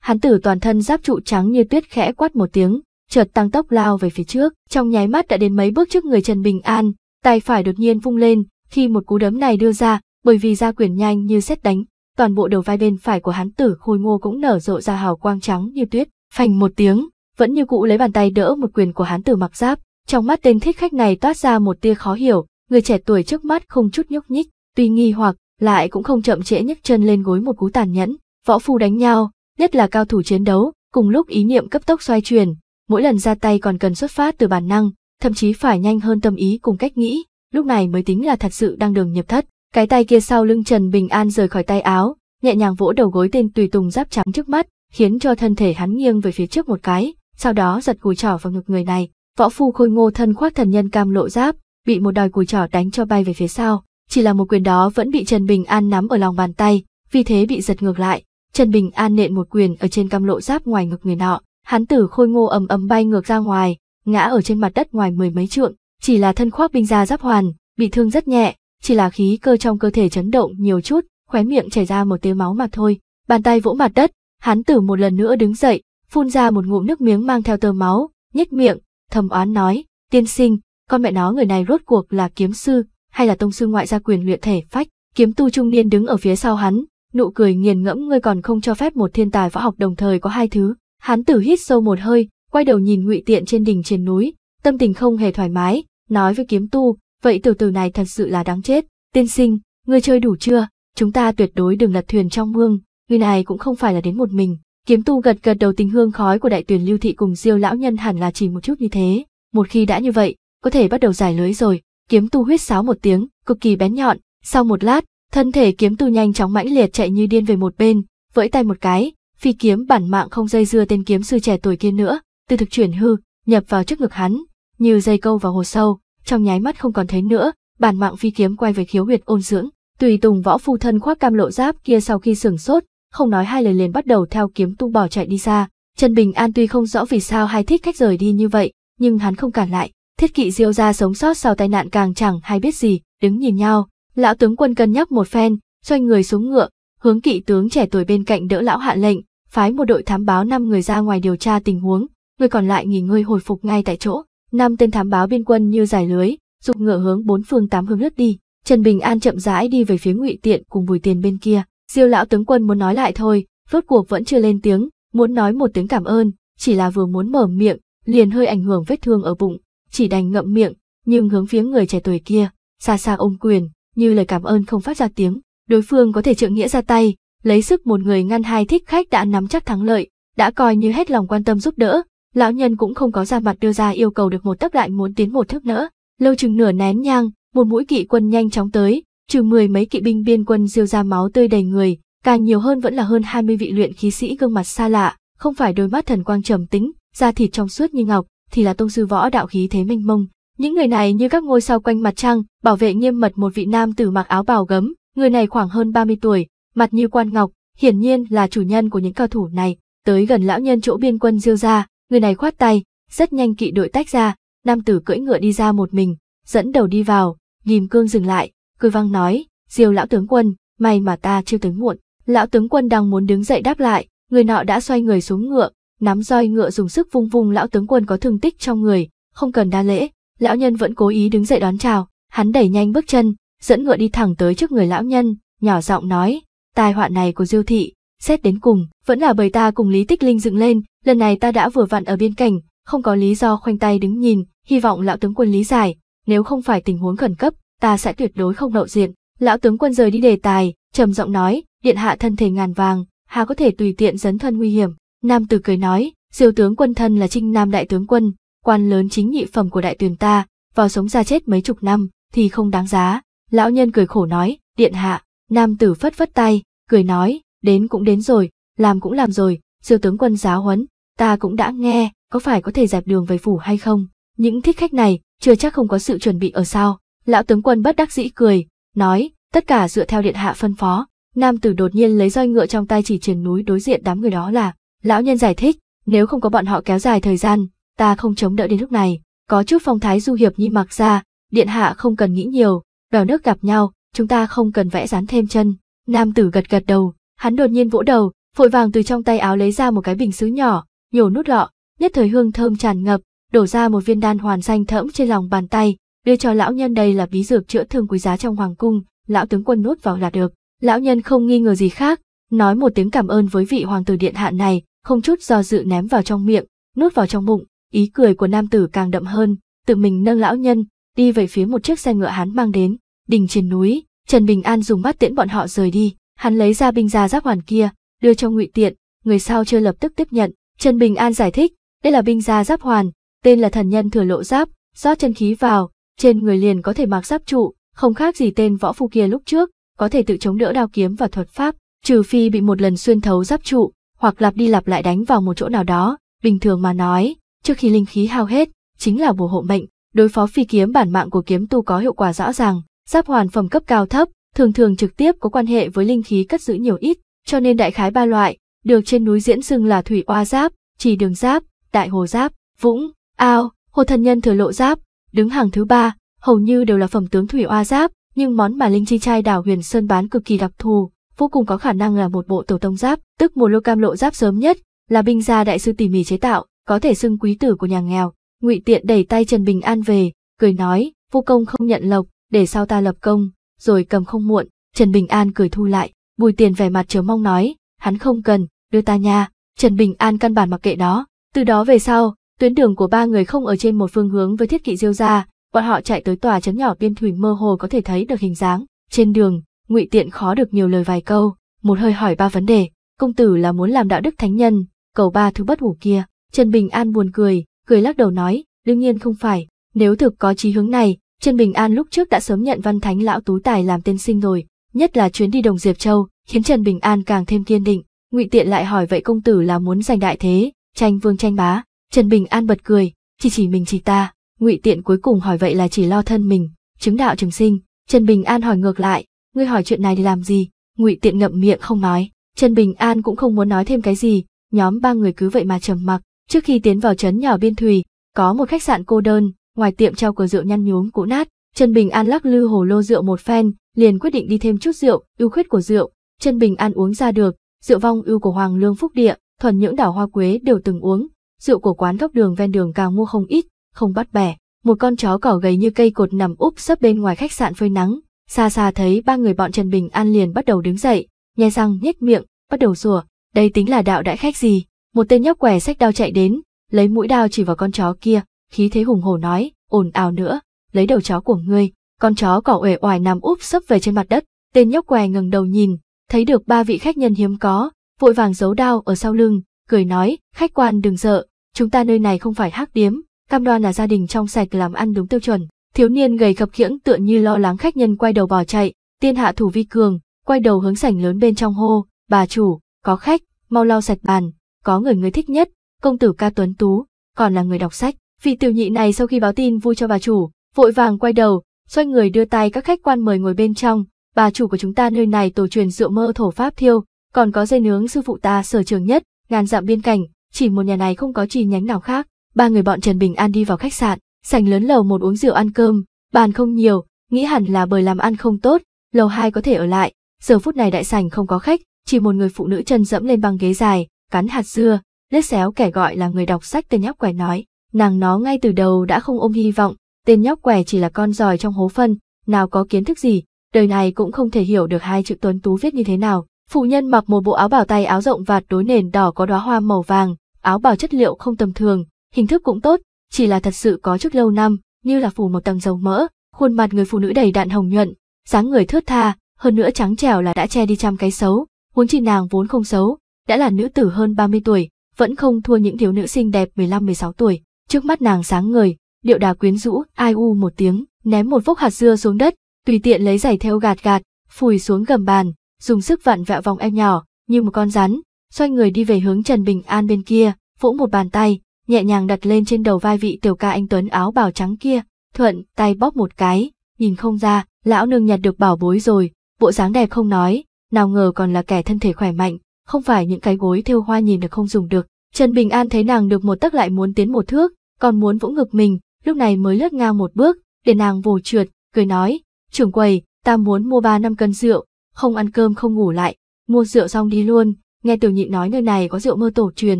Hắn tử toàn thân giáp trụ trắng như tuyết khẽ quát một tiếng, chợt tăng tốc lao về phía trước, trong nháy mắt đã đến mấy bước trước người Trần Bình An, tay phải đột nhiên vung lên, khi một cú đấm này đưa ra, bởi vì ra quyền nhanh như xét đánh, toàn bộ đầu vai bên phải của hắn tử khôi ngô cũng nở rộ ra hào quang trắng như tuyết, phành một tiếng, vẫn như cũ lấy bàn tay đỡ một quyền của hắn tử mặc giáp, trong mắt tên thích khách này toát ra một tia khó hiểu, người trẻ tuổi trước mắt không chút nhúc nhích, tuy nghi hoặc, lại cũng không chậm trễ nhấc chân lên gối một cú tàn nhẫn. Võ phu đánh nhau, nhất là cao thủ chiến đấu, cùng lúc ý niệm cấp tốc xoay chuyển, mỗi lần ra tay còn cần xuất phát từ bản năng, thậm chí phải nhanh hơn tâm ý cùng cách nghĩ, lúc này mới tính là thật sự đang đường nhập thất. Cái tay kia sau lưng Trần Bình An rời khỏi tay áo, nhẹ nhàng vỗ đầu gối tên tùy tùng giáp trắng trước mắt, khiến cho thân thể hắn nghiêng về phía trước một cái, sau đó giật cùi trỏ vào ngực người này. Võ phu khôi ngô thân khoác thần nhân cam lộ giáp, bị một đòi cùi trỏ đánh cho bay về phía sau chỉ là một quyền đó vẫn bị Trần Bình An nắm ở lòng bàn tay, vì thế bị giật ngược lại. Trần Bình An nện một quyền ở trên cam lộ giáp ngoài ngực người nọ, hắn tử khôi ngô ầm ầm bay ngược ra ngoài, ngã ở trên mặt đất ngoài mười mấy trượng, chỉ là thân khoác binh ra giáp hoàn, bị thương rất nhẹ, chỉ là khí cơ trong cơ thể chấn động nhiều chút, khóe miệng chảy ra một tia máu mà thôi. Bàn tay vỗ mặt đất, hắn tử một lần nữa đứng dậy, phun ra một ngụm nước miếng mang theo tơ máu, nhếch miệng, thầm oán nói, tiên sinh, con mẹ nó người này rốt cuộc là kiếm sư, hay là tông sư ngoại gia quyền luyện thể phách, kiếm tu trung niên đứng ở phía sau hắn, nụ cười nghiền ngẫm ngươi còn không cho phép một thiên tài võ học đồng thời có hai thứ. hắn tử hít sâu một hơi, quay đầu nhìn ngụy tiện trên đỉnh trên núi, tâm tình không hề thoải mái, nói với kiếm tu, vậy tiểu tử này thật sự là đáng chết. Tiên sinh, ngươi chơi đủ chưa? Chúng ta tuyệt đối đừng lật thuyền trong mương, người này cũng không phải là đến một mình. Kiếm tu gật gật đầu tình hương khói của đại tuyển lưu thị cùng diêu lão nhân hẳn là chỉ một chút như thế. Một khi đã như vậy, có thể bắt đầu giải lưới rồi kiếm tu huyết sáo một tiếng, cực kỳ bén nhọn, sau một lát, thân thể kiếm tu nhanh chóng mãnh liệt chạy như điên về một bên, vẫy tay một cái, phi kiếm bản mạng không dây dưa tên kiếm sư trẻ tuổi kia nữa, từ thực chuyển hư, nhập vào trước ngực hắn, như dây câu vào hồ sâu, trong nháy mắt không còn thấy nữa, bản mạng phi kiếm quay về khiếu huyệt ôn dưỡng, tùy tùng võ phu thân khoác cam lộ giáp kia sau khi sửng sốt, không nói hai lời liền bắt đầu theo kiếm tu bỏ chạy đi xa. Trần Bình An tuy không rõ vì sao hai thích cách rời đi như vậy, nhưng hắn không cản lại, Thiết kỵ diêu ra sống sót sau tai nạn càng chẳng hay biết gì, đứng nhìn nhau. Lão tướng quân cân nhắc một phen, xoay người xuống ngựa, hướng kỵ tướng trẻ tuổi bên cạnh đỡ lão hạ lệnh, phái một đội thám báo năm người ra ngoài điều tra tình huống, người còn lại nghỉ ngơi hồi phục ngay tại chỗ. Năm tên thám báo biên quân như giải lưới, dục ngựa hướng bốn phương tám hướng lướt đi. Trần Bình An chậm rãi đi về phía Ngụy Tiện cùng Bùi Tiền bên kia. Diêu lão tướng quân muốn nói lại thôi, vớt cuộc vẫn chưa lên tiếng, muốn nói một tiếng cảm ơn, chỉ là vừa muốn mở miệng, liền hơi ảnh hưởng vết thương ở bụng, chỉ đành ngậm miệng, nhưng hướng phía người trẻ tuổi kia, xa xa ôm quyền, như lời cảm ơn không phát ra tiếng. Đối phương có thể trợ nghĩa ra tay, lấy sức một người ngăn hai thích khách đã nắm chắc thắng lợi, đã coi như hết lòng quan tâm giúp đỡ. Lão nhân cũng không có ra mặt đưa ra yêu cầu được một tấc lại muốn tiến một thước nữa. Lâu chừng nửa nén nhang, một mũi kỵ quân nhanh chóng tới, trừ mười mấy kỵ binh biên quân diêu ra máu tươi đầy người, càng nhiều hơn vẫn là hơn 20 vị luyện khí sĩ gương mặt xa lạ, không phải đôi mắt thần quang trầm tính da thịt trong suốt như ngọc, thì là tông sư võ đạo khí thế mênh mông. Những người này như các ngôi sao quanh mặt trăng, bảo vệ nghiêm mật một vị nam tử mặc áo bào gấm, người này khoảng hơn 30 tuổi, mặt như quan ngọc, hiển nhiên là chủ nhân của những cao thủ này. Tới gần lão nhân chỗ biên quân diêu ra, người này khoát tay, rất nhanh kỵ đội tách ra, nam tử cưỡi ngựa đi ra một mình, dẫn đầu đi vào, nhìn cương dừng lại, cười vang nói, diêu lão tướng quân, may mà ta chưa tới muộn. Lão tướng quân đang muốn đứng dậy đáp lại, người nọ đã xoay người xuống ngựa, nắm roi ngựa dùng sức vung vung lão tướng quân có thương tích trong người, không cần đa lễ, lão nhân vẫn cố ý đứng dậy đón chào, hắn đẩy nhanh bước chân, dẫn ngựa đi thẳng tới trước người lão nhân, nhỏ giọng nói, tai họa này của Diêu thị, xét đến cùng, vẫn là bởi ta cùng Lý Tích Linh dựng lên, lần này ta đã vừa vặn ở biên cảnh, không có lý do khoanh tay đứng nhìn, hy vọng lão tướng quân lý giải, nếu không phải tình huống khẩn cấp, ta sẽ tuyệt đối không lộ diện. Lão tướng quân rời đi đề tài, trầm giọng nói, điện hạ thân thể ngàn vàng, hà có thể tùy tiện dấn thân nguy hiểm. Nam tử cười nói, diêu tướng quân thân là trinh nam đại tướng quân, quan lớn chính nhị phẩm của đại tuyển ta, vào sống ra chết mấy chục năm, thì không đáng giá. Lão nhân cười khổ nói, điện hạ, nam tử phất phất tay, cười nói, đến cũng đến rồi, làm cũng làm rồi, diêu tướng quân giáo huấn, ta cũng đã nghe, có phải có thể dẹp đường về phủ hay không? Những thích khách này, chưa chắc không có sự chuẩn bị ở sao? Lão tướng quân bất đắc dĩ cười, nói, tất cả dựa theo điện hạ phân phó. Nam tử đột nhiên lấy roi ngựa trong tay chỉ triển núi đối diện đám người đó là, Lão nhân giải thích, nếu không có bọn họ kéo dài thời gian, ta không chống đỡ đến lúc này. Có chút phong thái du hiệp nhi mặc ra, điện hạ không cần nghĩ nhiều, bèo nước gặp nhau, chúng ta không cần vẽ dán thêm chân. Nam tử gật gật đầu, hắn đột nhiên vỗ đầu, vội vàng từ trong tay áo lấy ra một cái bình sứ nhỏ, nhổ nút lọ, nhất thời hương thơm tràn ngập, đổ ra một viên đan hoàn xanh thẫm trên lòng bàn tay, đưa cho lão nhân đây là bí dược chữa thương quý giá trong hoàng cung, lão tướng quân nuốt vào là được. Lão nhân không nghi ngờ gì khác, nói một tiếng cảm ơn với vị hoàng tử điện hạ này, không chút do dự ném vào trong miệng, nuốt vào trong bụng, ý cười của nam tử càng đậm hơn, tự mình nâng lão nhân, đi về phía một chiếc xe ngựa hắn mang đến, đỉnh trên núi, Trần Bình An dùng mắt tiễn bọn họ rời đi, hắn lấy ra binh gia giáp hoàn kia, đưa cho Ngụy Tiện, người sau chưa lập tức tiếp nhận, Trần Bình An giải thích, đây là binh gia giáp hoàn, tên là thần nhân thừa lộ giáp, rót chân khí vào, trên người liền có thể mặc giáp trụ, không khác gì tên võ phu kia lúc trước, có thể tự chống đỡ đao kiếm và thuật pháp, trừ phi bị một lần xuyên thấu giáp trụ, hoặc lặp đi lặp lại đánh vào một chỗ nào đó, bình thường mà nói, trước khi linh khí hao hết, chính là bùa hộ mệnh, đối phó phi kiếm bản mạng của kiếm tu có hiệu quả rõ ràng, giáp hoàn phẩm cấp cao thấp, thường thường trực tiếp có quan hệ với linh khí cất giữ nhiều ít, cho nên đại khái ba loại, được trên núi diễn xưng là thủy oa giáp, chỉ đường giáp, đại hồ giáp, vũng, ao, hồ thần nhân thừa lộ giáp, đứng hàng thứ ba, hầu như đều là phẩm tướng thủy oa giáp, nhưng món mà linh chi trai đảo Huyền Sơn bán cực kỳ đặc thù, vô cùng có khả năng là một bộ tổ tông giáp, tức một lô cam lộ giáp sớm nhất, là binh gia đại sư tỉ mỉ chế tạo, có thể xưng quý tử của nhà nghèo. Ngụy Tiện đẩy tay Trần Bình An về, cười nói, vô công không nhận lộc, để sau ta lập công, rồi cầm không muộn. Trần Bình An cười thu lại, Bùi Tiền vẻ mặt chờ mong nói, hắn không cần, đưa ta nha. Trần Bình An căn bản mặc kệ đó, Từ đó về sau, tuyến đường của ba người không ở trên một phương hướng với thiết kỵ diêu ra, bọn họ chạy tới tòa trấn nhỏ biên thủy mơ hồ có thể thấy được hình dáng. Trên đường, ngụy tiện khó được nhiều lời vài câu một hơi hỏi ba vấn đề công tử là muốn làm đạo đức thánh nhân cầu ba thứ bất hủ kia trần bình an buồn cười cười lắc đầu nói đương nhiên không phải nếu thực có chí hướng này trần bình an lúc trước đã sớm nhận văn thánh lão tú tài làm tiên sinh rồi nhất là chuyến đi đồng diệp châu khiến trần bình an càng thêm kiên định ngụy tiện lại hỏi vậy công tử là muốn giành đại thế tranh vương tranh bá trần bình an bật cười chỉ chỉ mình chỉ ta ngụy tiện cuối cùng hỏi vậy là chỉ lo thân mình chứng đạo trường sinh trần bình an hỏi ngược lại ngươi hỏi chuyện này để làm gì ngụy tiện ngậm miệng không nói trần bình an cũng không muốn nói thêm cái gì nhóm ba người cứ vậy mà trầm mặc trước khi tiến vào trấn nhỏ biên thùy có một khách sạn cô đơn ngoài tiệm treo cờ rượu nhăn nhúm cũ nát trần bình an lắc lư hồ lô rượu một phen liền quyết định đi thêm chút rượu ưu khuyết của rượu trần bình an uống ra được rượu vong ưu của hoàng lương phúc địa thuần những đảo hoa quế đều từng uống rượu của quán góc đường ven đường càng mua không ít không bắt bẻ một con chó cỏ gầy như cây cột nằm úp sấp bên ngoài khách sạn phơi nắng xa xa thấy ba người bọn Trần Bình An liền bắt đầu đứng dậy, nhai răng nhếch miệng, bắt đầu rủa, đây tính là đạo đại khách gì? Một tên nhóc què sách đao chạy đến, lấy mũi đao chỉ vào con chó kia, khí thế hùng hổ nói, ồn ào nữa, lấy đầu chó của ngươi. Con chó cỏ uể oải nằm úp sấp về trên mặt đất, tên nhóc què ngẩng đầu nhìn, thấy được ba vị khách nhân hiếm có, vội vàng giấu đao ở sau lưng, cười nói, khách quan đừng sợ, chúng ta nơi này không phải hắc điếm, cam đoan là gia đình trong sạch làm ăn đúng tiêu chuẩn. Thiếu niên gầy khập khiễng tựa như lo lắng khách nhân quay đầu bỏ chạy, tiên hạ thủ vi cường, quay đầu hướng sảnh lớn bên trong hô, bà chủ, có khách, mau lau sạch bàn, có người người thích nhất, công tử ca tuấn tú, còn là người đọc sách. Vị tiểu nhị này sau khi báo tin vui cho bà chủ, vội vàng quay đầu, xoay người đưa tay các khách quan mời ngồi bên trong, bà chủ của chúng ta nơi này tổ truyền rượu mơ thổ pháp thiêu, còn có dây nướng sư phụ ta sở trường nhất, ngàn dặm biên cảnh, chỉ một nhà này không có chi nhánh nào khác. Ba người bọn Trần Bình An đi vào khách sạn, sảnh lớn lầu một uống rượu ăn cơm, bàn không nhiều, nghĩ hẳn là bởi làm ăn không tốt, lầu hai có thể ở lại, giờ phút này đại sảnh không có khách, chỉ một người phụ nữ chân dẫm lên băng ghế dài, cắn hạt dưa, lết xéo kẻ gọi là người đọc sách tên nhóc quẻ nói, nàng nó ngay từ đầu đã không ôm hy vọng, tên nhóc quẻ chỉ là con giỏi trong hố phân, nào có kiến thức gì, đời này cũng không thể hiểu được hai chữ tuấn tú viết như thế nào. Phụ nhân mặc một bộ áo bào tay áo rộng vạt đối nền đỏ có đóa hoa màu vàng, áo bào chất liệu không tầm thường, hình thức cũng tốt, chỉ là thật sự có chút lâu năm, như là phủ một tầng dầu mỡ, khuôn mặt người phụ nữ đầy đạn hồng nhuận, dáng người thướt tha, hơn nữa trắng trẻo là đã che đi trăm cái xấu, huống chi nàng vốn không xấu, đã là nữ tử hơn 30 tuổi, vẫn không thua những thiếu nữ xinh đẹp 15-16 tuổi, trước mắt nàng sáng người, điệu đà quyến rũ, ai u một tiếng, ném một vốc hạt dưa xuống đất, tùy tiện lấy giày theo gạt gạt, phủi xuống gầm bàn, dùng sức vặn vẹo vòng eo nhỏ, như một con rắn, xoay người đi về hướng Trần Bình An bên kia, vỗ một bàn tay, nhẹ nhàng đặt lên trên đầu vai vị tiểu ca anh Tuấn áo bào trắng kia, thuận tay bóp một cái, nhìn không ra, lão nương nhặt được bảo bối rồi, bộ dáng đẹp không nói, nào ngờ còn là kẻ thân thể khỏe mạnh, không phải những cái gối thêu hoa nhìn được không dùng được. Trần Bình An thấy nàng được một tấc lại muốn tiến một thước, còn muốn vỗ ngực mình, lúc này mới lướt ngang một bước, để nàng vồ trượt, cười nói, trưởng quầy, ta muốn mua ba năm cân rượu, không ăn cơm không ngủ lại, mua rượu xong đi luôn, nghe tiểu nhị nói nơi này có rượu mơ tổ truyền,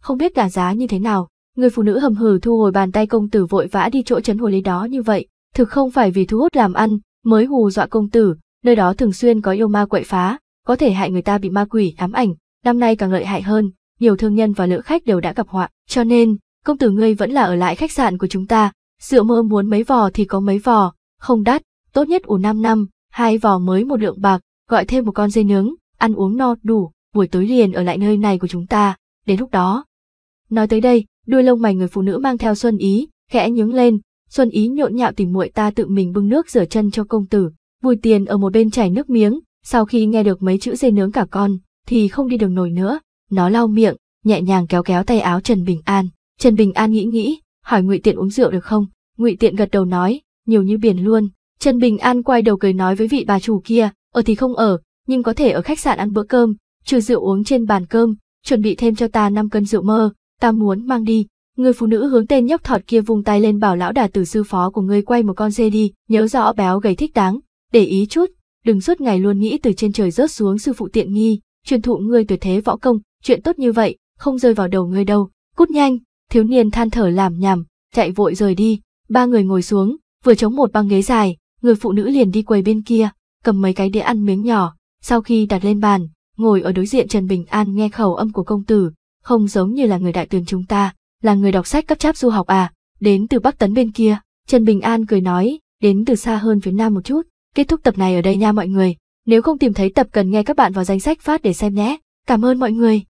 không biết cả giá như thế nào, Người phụ nữ hầm hừ thu hồi bàn tay công tử vội vã đi chỗ trấn hồi lý đó như vậy, thực không phải vì thu hút làm ăn, mới hù dọa công tử, nơi đó thường xuyên có yêu ma quậy phá, có thể hại người ta bị ma quỷ ám ảnh, năm nay càng lợi hại hơn, nhiều thương nhân và lữ khách đều đã gặp họa, cho nên, công tử ngươi vẫn là ở lại khách sạn của chúng ta, rượu mơ muốn mấy vò thì có mấy vò, không đắt, tốt nhất ủ 5 năm, hai vò mới một lượng bạc, gọi thêm một con dê nướng, ăn uống no đủ, buổi tối liền ở lại nơi này của chúng ta, đến lúc đó. Nói tới đây, đuôi lông mày người phụ nữ mang theo xuân ý khẽ nhướng lên xuân ý nhộn nhạo tìm muội ta tự mình bưng nước rửa chân cho công tử bùi tiền ở một bên chảy nước miếng sau khi nghe được mấy chữ dê nướng cả con thì không đi được nổi nữa nó lau miệng nhẹ nhàng kéo kéo tay áo trần bình an trần bình an nghĩ nghĩ hỏi ngụy tiện uống rượu được không ngụy tiện gật đầu nói nhiều như biển luôn trần bình an quay đầu cười nói với vị bà chủ kia ở thì không ở nhưng có thể ở khách sạn ăn bữa cơm trừ rượu uống trên bàn cơm chuẩn bị thêm cho ta năm cân rượu mơ ta muốn mang đi. Người phụ nữ hướng tên nhóc thọt kia vung tay lên bảo lão đà tử sư phó của ngươi quay một con dê đi, nhớ rõ béo gầy thích đáng, để ý chút, đừng suốt ngày luôn nghĩ từ trên trời rớt xuống sư phụ tiện nghi, truyền thụ ngươi tuyệt thế võ công, chuyện tốt như vậy, không rơi vào đầu ngươi đâu, cút nhanh, thiếu niên than thở làm nhảm, chạy vội rời đi, ba người ngồi xuống, vừa chống một băng ghế dài, người phụ nữ liền đi quầy bên kia, cầm mấy cái đĩa ăn miếng nhỏ, sau khi đặt lên bàn, ngồi ở đối diện Trần Bình An nghe khẩu âm của công tử, không giống như là người đại tuyển chúng ta, là người đọc sách cấp cháp du học à, đến từ Bắc Tấn bên kia, Trần Bình An cười nói, đến từ xa hơn phía Nam một chút, kết thúc tập này ở đây nha mọi người, nếu không tìm thấy tập cần nghe các bạn vào danh sách phát để xem nhé, cảm ơn mọi người.